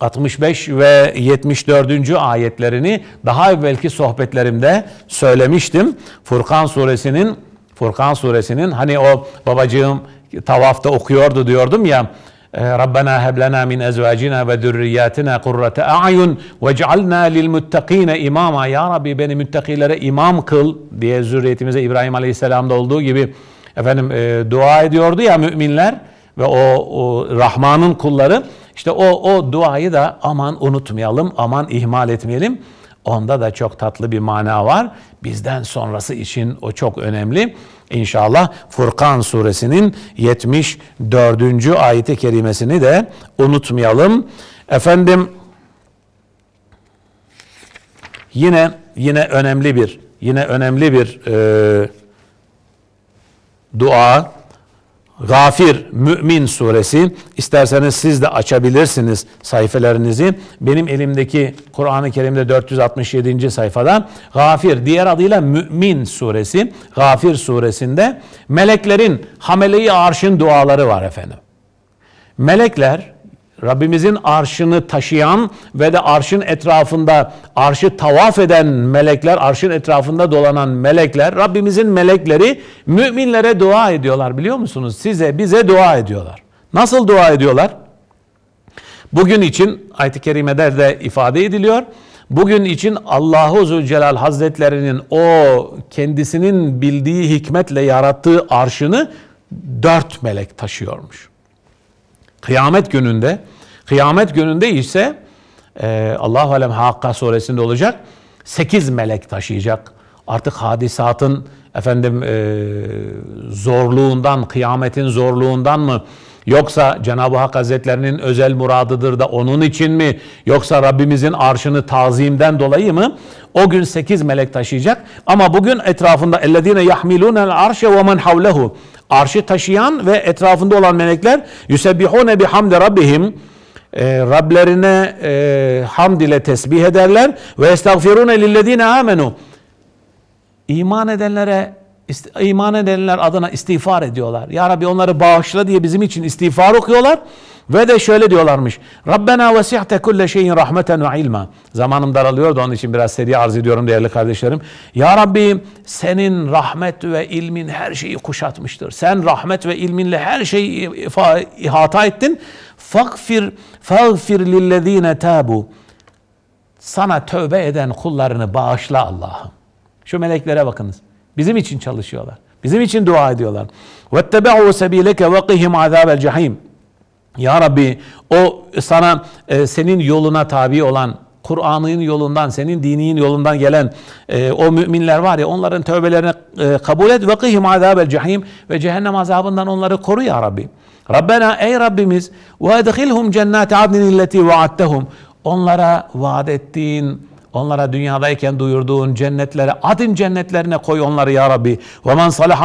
65 ve 74. ayetlerini daha evvelki sohbetlerimde söylemiştim. Furkan suresinin Furkan suresinin hani o babacığım tavafta okuyordu diyordum ya e, Rabbena heblena min ezvacina ve zürriyatina kurrate a'yun ve cealna lil muttakine imama. Ya Rabbi beni müttakilere imam kıl diye zürriyetimize İbrahim Aleyhisselam'da olduğu gibi efendim e, dua ediyordu ya müminler ve o, o Rahman'ın kulları. işte o, o duayı da aman unutmayalım, aman ihmal etmeyelim. Onda da çok tatlı bir mana var bizden sonrası için o çok önemli. İnşallah Furkan suresinin 74. ayeti kerimesini de unutmayalım. Efendim yine yine önemli bir yine önemli bir e, dua Gafir Mümin suresi isterseniz siz de açabilirsiniz sayfelerinizi. Benim elimdeki Kur'an-ı Kerim'de 467. sayfada Gafir diğer adıyla Mümin suresi Gafir suresinde meleklerin Hamele-i Arş'ın duaları var efendim. Melekler Rabbimizin arşını taşıyan ve de arşın etrafında arşı tavaf eden melekler, arşın etrafında dolanan melekler, Rabbimizin melekleri müminlere dua ediyorlar biliyor musunuz? Size, bize dua ediyorlar. Nasıl dua ediyorlar? Bugün için ayet-i kerimede de ifade ediliyor. Bugün için Allahu Zülcelal Hazretlerinin o kendisinin bildiği hikmetle yarattığı arşını dört melek taşıyormuş. Kıyamet gününde. Kıyamet gününde ise e, Allah-u Alem Hakka suresinde olacak. Sekiz melek taşıyacak. Artık hadisatın efendim e, zorluğundan, kıyametin zorluğundan mı Yoksa Cenab-ı Hak Hazretlerinin özel muradıdır da onun için mi? Yoksa Rabbimizin arşını tazimden dolayı mı? O gün sekiz melek taşıyacak. Ama bugün etrafında اَلَّذ۪ينَ يَحْمِلُونَ الْعَرْشَ وَمَنْ حَوْلَهُ Arşı taşıyan ve etrafında olan melekler يُسَبِّحُونَ بِحَمْدِ رَبِّهِمْ e, Rablerine e, hamd ile tesbih ederler ve estağfirune lillezine amenu. İman edenlere iman edenler adına istiğfar ediyorlar. Ya Rabbi onları bağışla diye bizim için istiğfar okuyorlar. Ve de şöyle diyorlarmış. Rabbena vesihte kulle şeyin rahmeten ve ilma. Zamanım daralıyordu onun için biraz seri arz ediyorum değerli kardeşlerim. Ya Rabbi senin rahmet ve ilmin her şeyi kuşatmıştır. Sen rahmet ve ilminle her şeyi ihata ettin. Fakfir fagfir lillezine tabu. Sana tövbe eden kullarını bağışla Allah'ım. Şu meleklere bakınız. Bizim için çalışıyorlar. Bizim için dua ediyorlar. وَاتَّبَعُوا سَب۪يلَكَ وَقِهِمْ عَذَابَ الْجَح۪يمِ Ya Rabbi o sana e, senin yoluna tabi olan Kur'an'ın yolundan, senin dininin yolundan gelen e, o müminler var ya onların tövbelerini e, kabul et. Ve kıhim azabel cehim ve cehennem azabından onları koru ya Rabbi. Rabbena ey Rabbimiz ve edhilhum cennete adnin illeti Onlara vaat ettiğin Onlara dünyadayken duyurduğun cennetlere, adın cennetlerine koy onları ya Rabbi.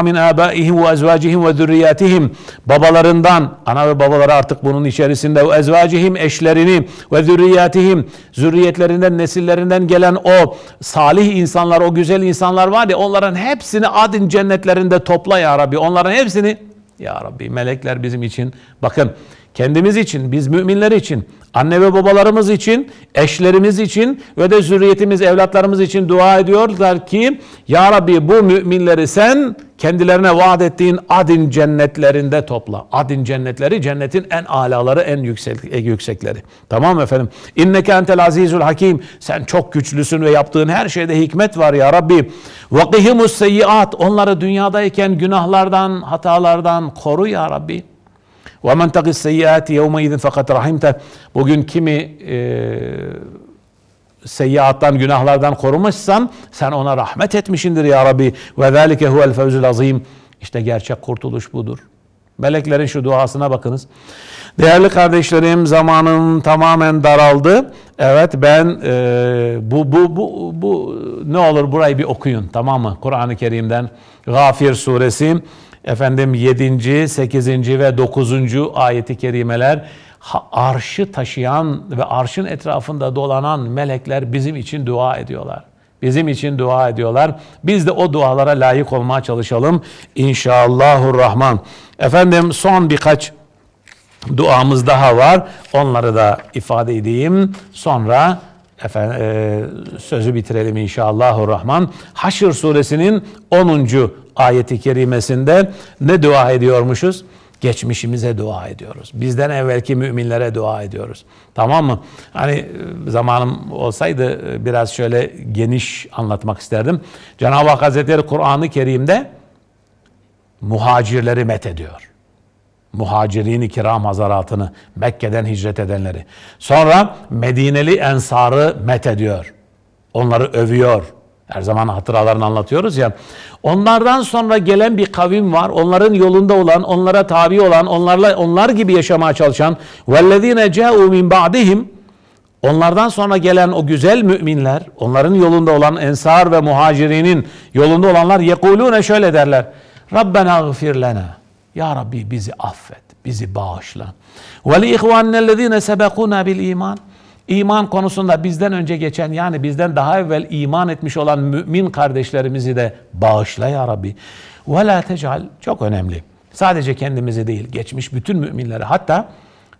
min abaihim ve آبَائِهِمْ ve وَذُرِّيَّاتِهِمْ Babalarından, ana ve babaları artık bunun içerisinde, وَاَزْوَاجِهِمْ eşlerini, ve وَذُرِّيَّاتِهِمْ Zürriyetlerinden, nesillerinden gelen o salih insanlar, o güzel insanlar var ya, onların hepsini adın cennetlerinde topla ya Rabbi. Onların hepsini, ya Rabbi melekler bizim için, bakın, Kendimiz için, biz müminler için, anne ve babalarımız için, eşlerimiz için ve de zürriyetimiz, evlatlarımız için dua ediyorlar ki Ya Rabbi bu müminleri sen kendilerine vaat ettiğin adin cennetlerinde topla. Adin cennetleri cennetin en alaları, en yüksek, yüksekleri. Tamam efendim. İnneke entel azizul hakim. Sen çok güçlüsün ve yaptığın her şeyde hikmet var ya Rabbi. Vakihimus seyyiat. Onları dünyadayken günahlardan, hatalardan koru ya Rabbi. Ve men takis seyyiati yevme izin fakat rahimte. Bugün kimi e, seyyiattan, günahlardan korumuşsan sen ona rahmet etmişindir ya Rabbi. Ve zâlike huvel fevzül azim. İşte gerçek kurtuluş budur. Meleklerin şu duasına bakınız. Değerli kardeşlerim zamanım tamamen daraldı. Evet ben e, bu, bu, bu, bu ne olur burayı bir okuyun tamam mı? Kur'an-ı Kerim'den Gafir suresi efendim 7. 8. ve 9. ayeti kerimeler arşı taşıyan ve arşın etrafında dolanan melekler bizim için dua ediyorlar. Bizim için dua ediyorlar. Biz de o dualara layık olmaya çalışalım. İnşallahurrahman. Efendim son birkaç duamız daha var. Onları da ifade edeyim. Sonra efendim, e, sözü bitirelim inşallahü rahman. Haşr suresinin 10. ayeti kerimesinde ne dua ediyormuşuz? Geçmişimize dua ediyoruz. Bizden evvelki müminlere dua ediyoruz. Tamam mı? Hani e, zamanım olsaydı e, biraz şöyle geniş anlatmak isterdim. Cenab-ı Hak Hazretleri Kur'an-ı Kerim'de muhacirleri met ediyor muhacirini kiram hazaratını, Mekke'den hicret edenleri. Sonra Medineli ensarı met ediyor. Onları övüyor. Her zaman hatıralarını anlatıyoruz ya. Onlardan sonra gelen bir kavim var. Onların yolunda olan, onlara tabi olan, onlarla onlar gibi yaşamaya çalışan vellezine ca'u min ba'dihim Onlardan sonra gelen o güzel müminler, onların yolunda olan ensar ve muhacirinin yolunda olanlar yekulune şöyle derler. Rabbena gfir lena. Ya Rabbi bizi affet, bizi bağışla. Ve li ihvanellezine sebekuna bil iman. İman konusunda bizden önce geçen yani bizden daha evvel iman etmiş olan mümin kardeşlerimizi de bağışla ya Rabbi. Ve la tecal çok önemli. Sadece kendimizi değil geçmiş bütün müminleri hatta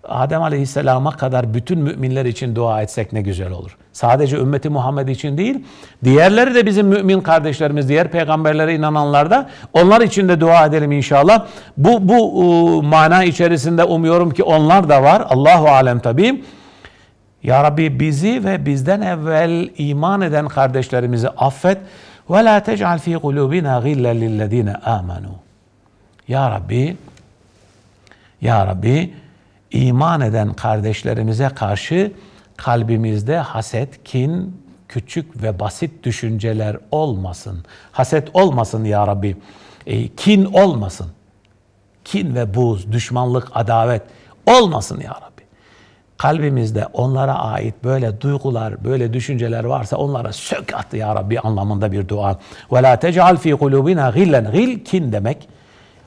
Adem Aleyhisselam'a kadar bütün müminler için dua etsek ne güzel olur. Sadece ümmeti Muhammed için değil, diğerleri de bizim mümin kardeşlerimiz, diğer peygamberlere inananlar da onlar için de dua edelim inşallah. Bu, bu e, mana içerisinde umuyorum ki onlar da var. Allahu Alem tabii. Ya Rabbi bizi ve bizden evvel iman eden kardeşlerimizi affet. Ve la tec'al fi kulubina gillen lillezine Ya Rabbi, Ya Rabbi, iman eden kardeşlerimize karşı kalbimizde haset, kin, küçük ve basit düşünceler olmasın. Haset olmasın ya Rabbi. E, kin olmasın. Kin ve buz, düşmanlık, adavet olmasın ya Rabbi. Kalbimizde onlara ait böyle duygular, böyle düşünceler varsa onlara sök at ya Rabbi anlamında bir dua. Ve la tec'al fi kulubina gillen kin demek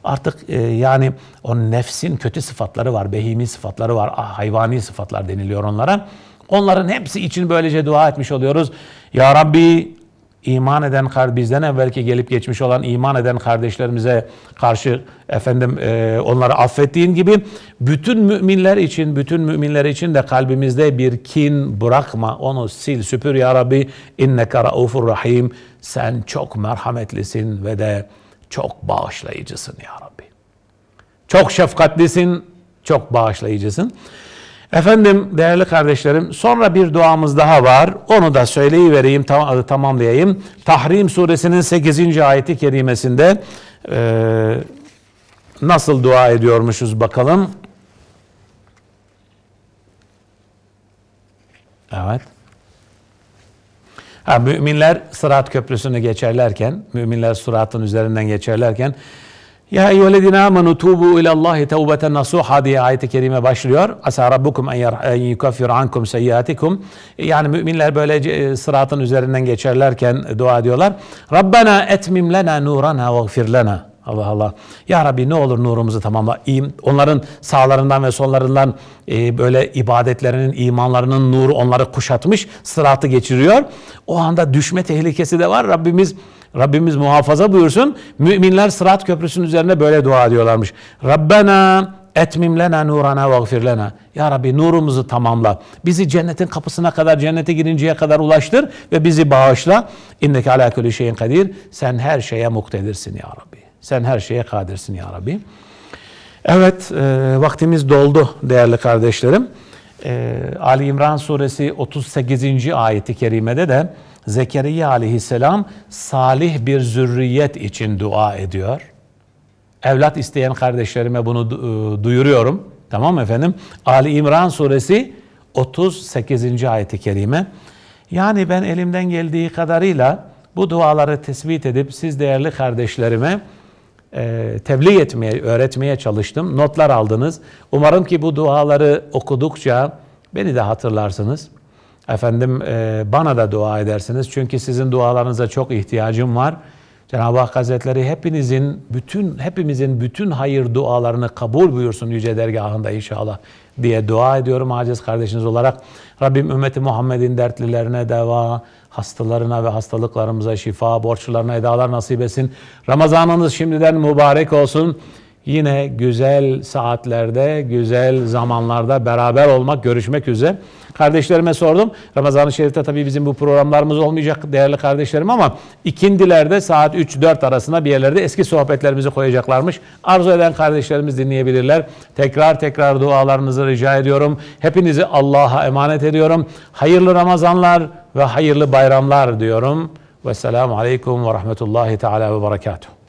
artık e, yani o nefsin kötü sıfatları var, behimi sıfatları var, hayvani sıfatlar deniliyor onlara. Onların hepsi için böylece dua etmiş oluyoruz. Ya Rabbi iman eden bizden evvelki gelip geçmiş olan iman eden kardeşlerimize karşı efendim e, onları affettiğin gibi bütün müminler için bütün müminler için de kalbimizde bir kin bırakma onu sil süpür ya Rabbi inneke raufur rahim sen çok merhametlisin ve de çok bağışlayıcısın ya Rabbi. Çok şefkatlisin, çok bağışlayıcısın. Efendim değerli kardeşlerim sonra bir duamız daha var. Onu da söyleyivereyim tam, tamamlayayım. Tahrim suresinin 8. ayeti kerimesinde e, nasıl dua ediyormuşuz bakalım. Evet. Ha, müminler Sırat Köprüsü'nü geçerlerken, müminler Sırat'ın üzerinden geçerlerken ya eyyühellezine amenu tubu ilallahi tevbeten nasuha diye ayet-i kerime başlıyor. Asa rabbukum en yukaffir ankum seyyiatikum. Yani müminler böyle e, sıratın üzerinden geçerlerken dua ediyorlar. Rabbena etmim lena nurana ve gfir lena. Allah Allah. Ya Rabbi ne olur nurumuzu tamamla. Onların sağlarından ve sollarından e, böyle ibadetlerinin, imanlarının nuru onları kuşatmış, sıratı geçiriyor. O anda düşme tehlikesi de var. Rabbimiz Rabbimiz muhafaza buyursun. Müminler sırat köprüsünün üzerine böyle dua ediyorlarmış. Rabbena etmim lena nurana vagfir lena. Ya Rabbi nurumuzu tamamla. Bizi cennetin kapısına kadar, cennete girinceye kadar ulaştır ve bizi bağışla. İnneke ala kulli şeyin kadir. Sen her şeye muktedirsin ya Rabbi. Sen her şeye kadirsin ya Rabbi. Evet, e, vaktimiz doldu değerli kardeşlerim. E, Ali İmran suresi 38. ayeti kerimede de Zekeriya aleyhisselam salih bir zürriyet için dua ediyor. Evlat isteyen kardeşlerime bunu e, duyuruyorum. Tamam efendim? Ali İmran suresi 38. ayeti kerime. Yani ben elimden geldiği kadarıyla bu duaları tespit edip siz değerli kardeşlerime e, tebliğ etmeye, öğretmeye çalıştım. Notlar aldınız. Umarım ki bu duaları okudukça beni de hatırlarsınız. Efendim e, bana da dua edersiniz. Çünkü sizin dualarınıza çok ihtiyacım var. Cenab-ı Hak Hazretleri hepinizin bütün hepimizin bütün hayır dualarını kabul buyursun yüce dergahında inşallah diye dua ediyorum aciz kardeşiniz olarak. Rabbim ümmeti Muhammed'in dertlilerine deva, hastalarına ve hastalıklarımıza şifa, borçlarına edalar nasip etsin. Ramazanınız şimdiden mübarek olsun. Yine güzel saatlerde, güzel zamanlarda beraber olmak, görüşmek üzere. Kardeşlerime sordum. Ramazan-ı Şerif'te tabii bizim bu programlarımız olmayacak değerli kardeşlerim ama ikindilerde saat 3-4 arasında bir yerlerde eski sohbetlerimizi koyacaklarmış. Arzu eden kardeşlerimiz dinleyebilirler. Tekrar tekrar dualarınızı rica ediyorum. Hepinizi Allah'a emanet ediyorum. Hayırlı Ramazanlar ve hayırlı bayramlar diyorum. Vesselamu Aleyküm ve Rahmetullahi Teala ve Berekatuhu.